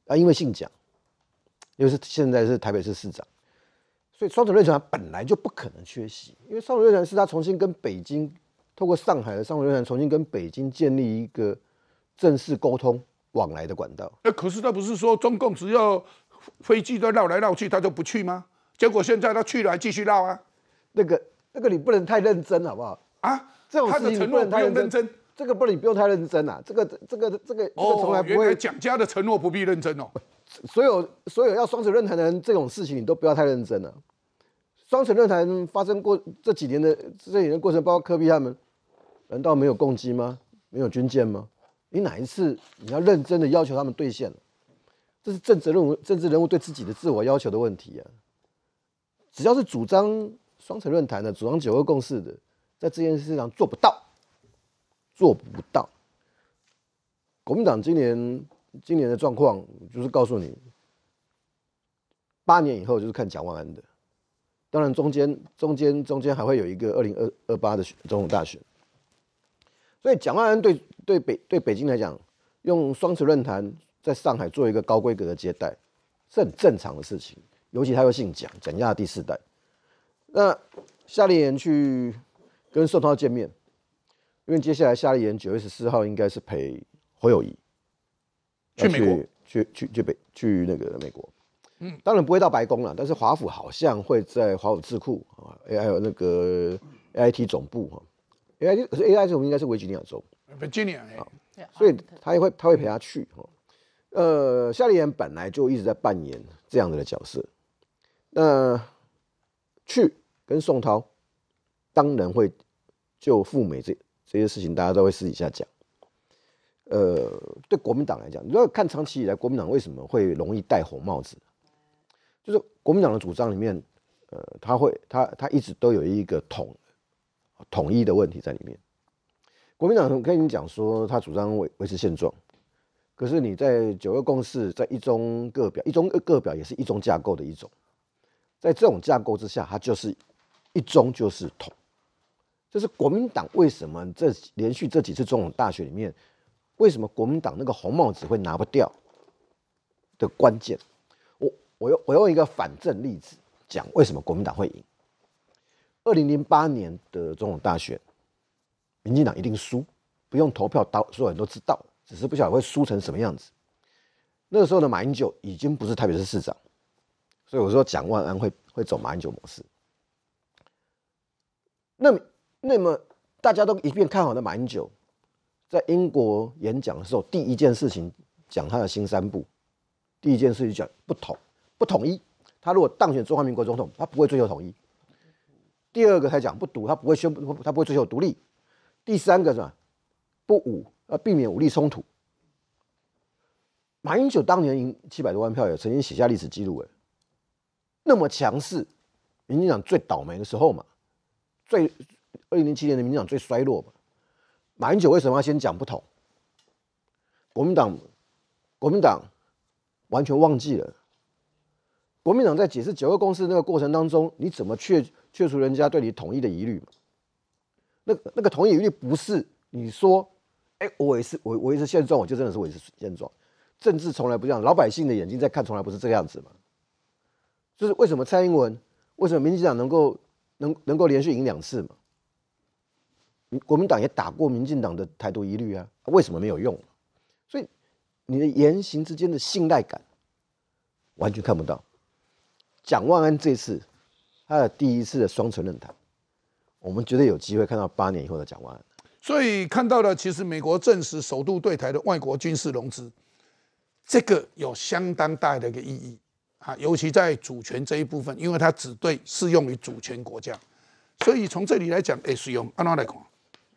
啊，因为姓蒋，又是现在是台北市市长，所以双城论坛本来就不可能缺席，因为双城论坛是他重新跟北京，透过上海的双城论坛重新跟北京建立一个正式沟通。往来的管道。那可是他不是说中共只要飞机都绕来绕去，他就不去吗？结果现在他去了，还继续绕啊。那个那个你不能太认真，好不好？啊，这种事情不能太认真。这个不能你不用太认真啊，这个这个这个这个从来不会讲家的承诺不必认真哦。所有所有要双城论坛的人，这种事情，你都不要太认真了。双城论坛发生过这几年的这几年过程，包括科比他们，难道没有攻击吗？没有军舰吗？你哪一次你要认真的要求他们兑现？这是政治人物政治人物对自己的自我要求的问题啊。只要是主张双城论坛的，主张九二共识的，在这件事上做不到，做不到。国民党今年今年的状况就是告诉你，八年以后就是看蒋万安的。当然中间中间中间还会有一个二零二二八的总统大选。所以，蒋万安对对北对北京来讲，用双子论坛在上海做一个高规格的接待，是很正常的事情。尤其他又姓蒋，蒋亚第四代。那夏立言去跟宋涛见面，因为接下来夏立言九月十四号应该是陪侯友谊去美国，去去去北去那个美国。嗯，当然不会到白宫了，但是华府好像会在华府智库啊，还有那个 A I T 总部哈。A I，可是 A I 这种应该是维吉尼亚州，Virginia，所以他也会他会陪他去。呃，夏利言本来就一直在扮演这样子的角色，那去跟宋涛，当然会就赴美这这些事情，大家都会私底下讲。呃，对国民党来讲，你要看长期以来国民党为什么会容易戴红帽子，就是国民党的主张里面，呃，他会他他一直都有一个统。统一的问题在里面。国民党跟你讲说，他主张维维持现状，可是你在九二共识，在一中各表，一中各表也是一中架构的一种，在这种架构之下，它就是一中就是统，这是国民党为什么这连续这几次总统大选里面，为什么国民党那个红帽子会拿不掉的关键。我我用我用一个反证例子讲，为什么国民党会赢。二零零八年的总统大选，民进党一定输，不用投票，导所有人都知道，只是不晓得会输成什么样子。那个时候的马英九已经不是台北市市长，所以我说蒋万安会会走马英九模式。那么，那么大家都一片看好的马英九，在英国演讲的时候，第一件事情讲他的新三部，第一件事情讲不统不统一。他如果当选中华民国总统，他不会追求统一。第二个，他讲不独，他不会宣布，他不会追求独立。第三个是吧，不武，呃，避免武力冲突。马英九当年赢七百多万票，也曾经写下历史记录，哎，那么强势。民进党最倒霉的时候嘛，最二零零七年的民进党最衰落嘛。马英九为什么要先讲不统？国民党，国民党完全忘记了。国民党在解释九二共识那个过程当中，你怎么去？去除人家对你统一的疑虑嘛，那那个统一疑虑不是你说，哎，我也是我维持现状，我就真的是维持现状。政治从来不这样，老百姓的眼睛在看，从来不是这个样子嘛。就是为什么蔡英文，为什么民进党能够能能够连续赢两次嘛？国民党也打过民进党的台独疑虑啊，为什么没有用？所以你的言行之间的信赖感完全看不到。蒋万安这次。他的第一次的双城论坛，我们绝对有机会看到八年以后的讲完。所以看到了，其实美国证实首度对台的外国军事融资，这个有相当大的一个意义啊，尤其在主权这一部分，因为它只对适用于主权国家。所以从这里来讲，也适用。安哪来看？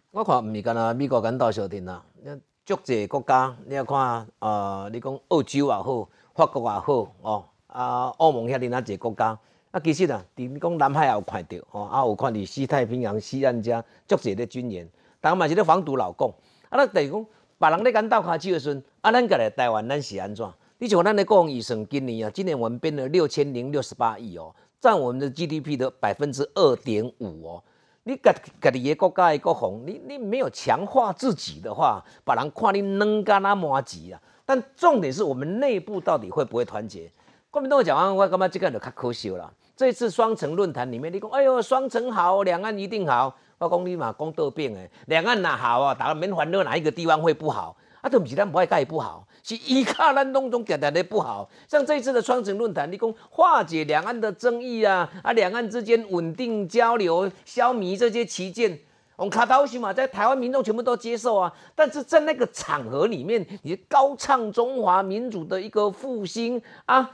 我看唔是噶啦，美国跟大小定啦，你足济国家，你要看啊，你讲澳洲也好，法国也好，哦，啊，欧盟遐啲哪济国家。啊，其实啊，点讲南海也有看到，吼，还有看你西太平洋西岸这足侪的军演，但嘛是咧防堵老公。啊，那等于讲别人咧敢到开去的时阵，啊，咱家咧台湾咱是安怎？你像咱咧国防预算今年啊，今年我们变了六千零六十八亿哦，占我们的 GDP 的百分之二点五哦。你家家你个国家个防，你你没有强化自己的话，别人看你能干那么急啊？但重点是我们内部到底会不会团结？国民党讲完，我感觉这个就较可惜啦。这次双城论坛里面，你讲，哎呦，双城好，两岸一定好。我讲你嘛，光斗病诶，两岸哪好啊？打个民环热，哪一个地方会不好？啊，都不是他们不爱盖不好，是依他乱东中搞搞的不好。像这次的双城论坛，你讲化解两岸的争议啊，啊，两岸之间稳定交流，消弭这些歧舰。我卡到西嘛，在台湾民众全部都接受啊。但是在那个场合里面，你高唱中华民族的一个复兴啊。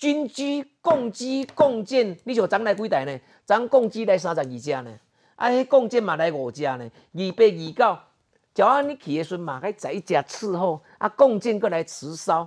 军机、共机、共建，你瞧，咱来几台呢？咱共居来三十二架呢，啊，迄共建嘛来五架呢，二百二九。小安尼去的时阵嘛，个仔一只伺候，啊，共建过来吃烧。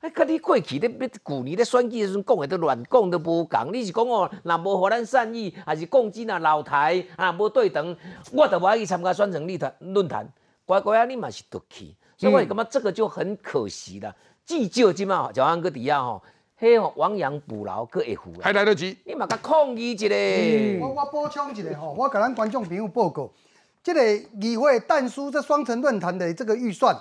啊，可你过去咧，别旧年咧选举的时阵讲的都乱讲都无共。你是讲哦，若无互咱善意，还是共建若老台啊，无对等，我都无爱去参加选城论坛论坛。乖乖，你嘛是著去，所以感觉这个就很可惜了，至少即嘛，小安哥底下吼。嘿哦，亡羊补牢，搁会富。还来得及，你嘛甲抗议一下。我我补充一下吼，我甲咱观众朋友报告，这个议会弹书这双城论坛的这个预算，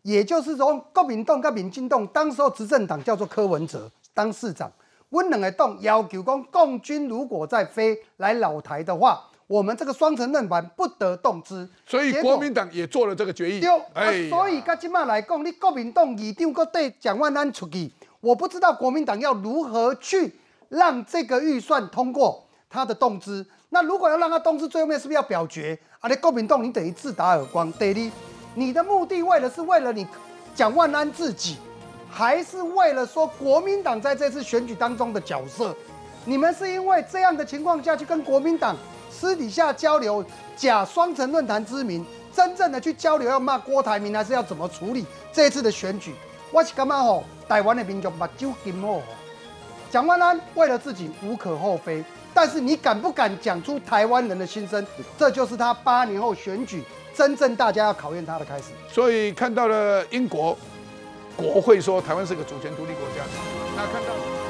也就是说国民党跟民进党当时候执政党叫做柯文哲当市长，温两的动要求讲，共军如果在飞来老台的话，我们这个双城论坛不得动之。所以国民党也做了这个决议。对，哎，所以甲即马来讲，你国民党议长搁跟蒋万安出去。我不知道国民党要如何去让这个预算通过他的动支。那如果要让他动支，最后面是不是要表决？啊，你郭炳栋，你等于自打耳光，对的。你的目的为了是为了你蒋万安自己，还是为了说国民党在这次选举当中的角色？你们是因为这样的情况下去跟国民党私底下交流，假双城论坛之名，真正的去交流要骂郭台铭，还是要怎么处理这次的选举？我是干嘛吼？台湾的民族把酒敬我，蒋万安为了自己无可厚非，但是你敢不敢讲出台湾人的心声？这就是他八年后选举真正大家要考验他的开始。所以看到了英国国会说台湾是个主权独立国家，那看到。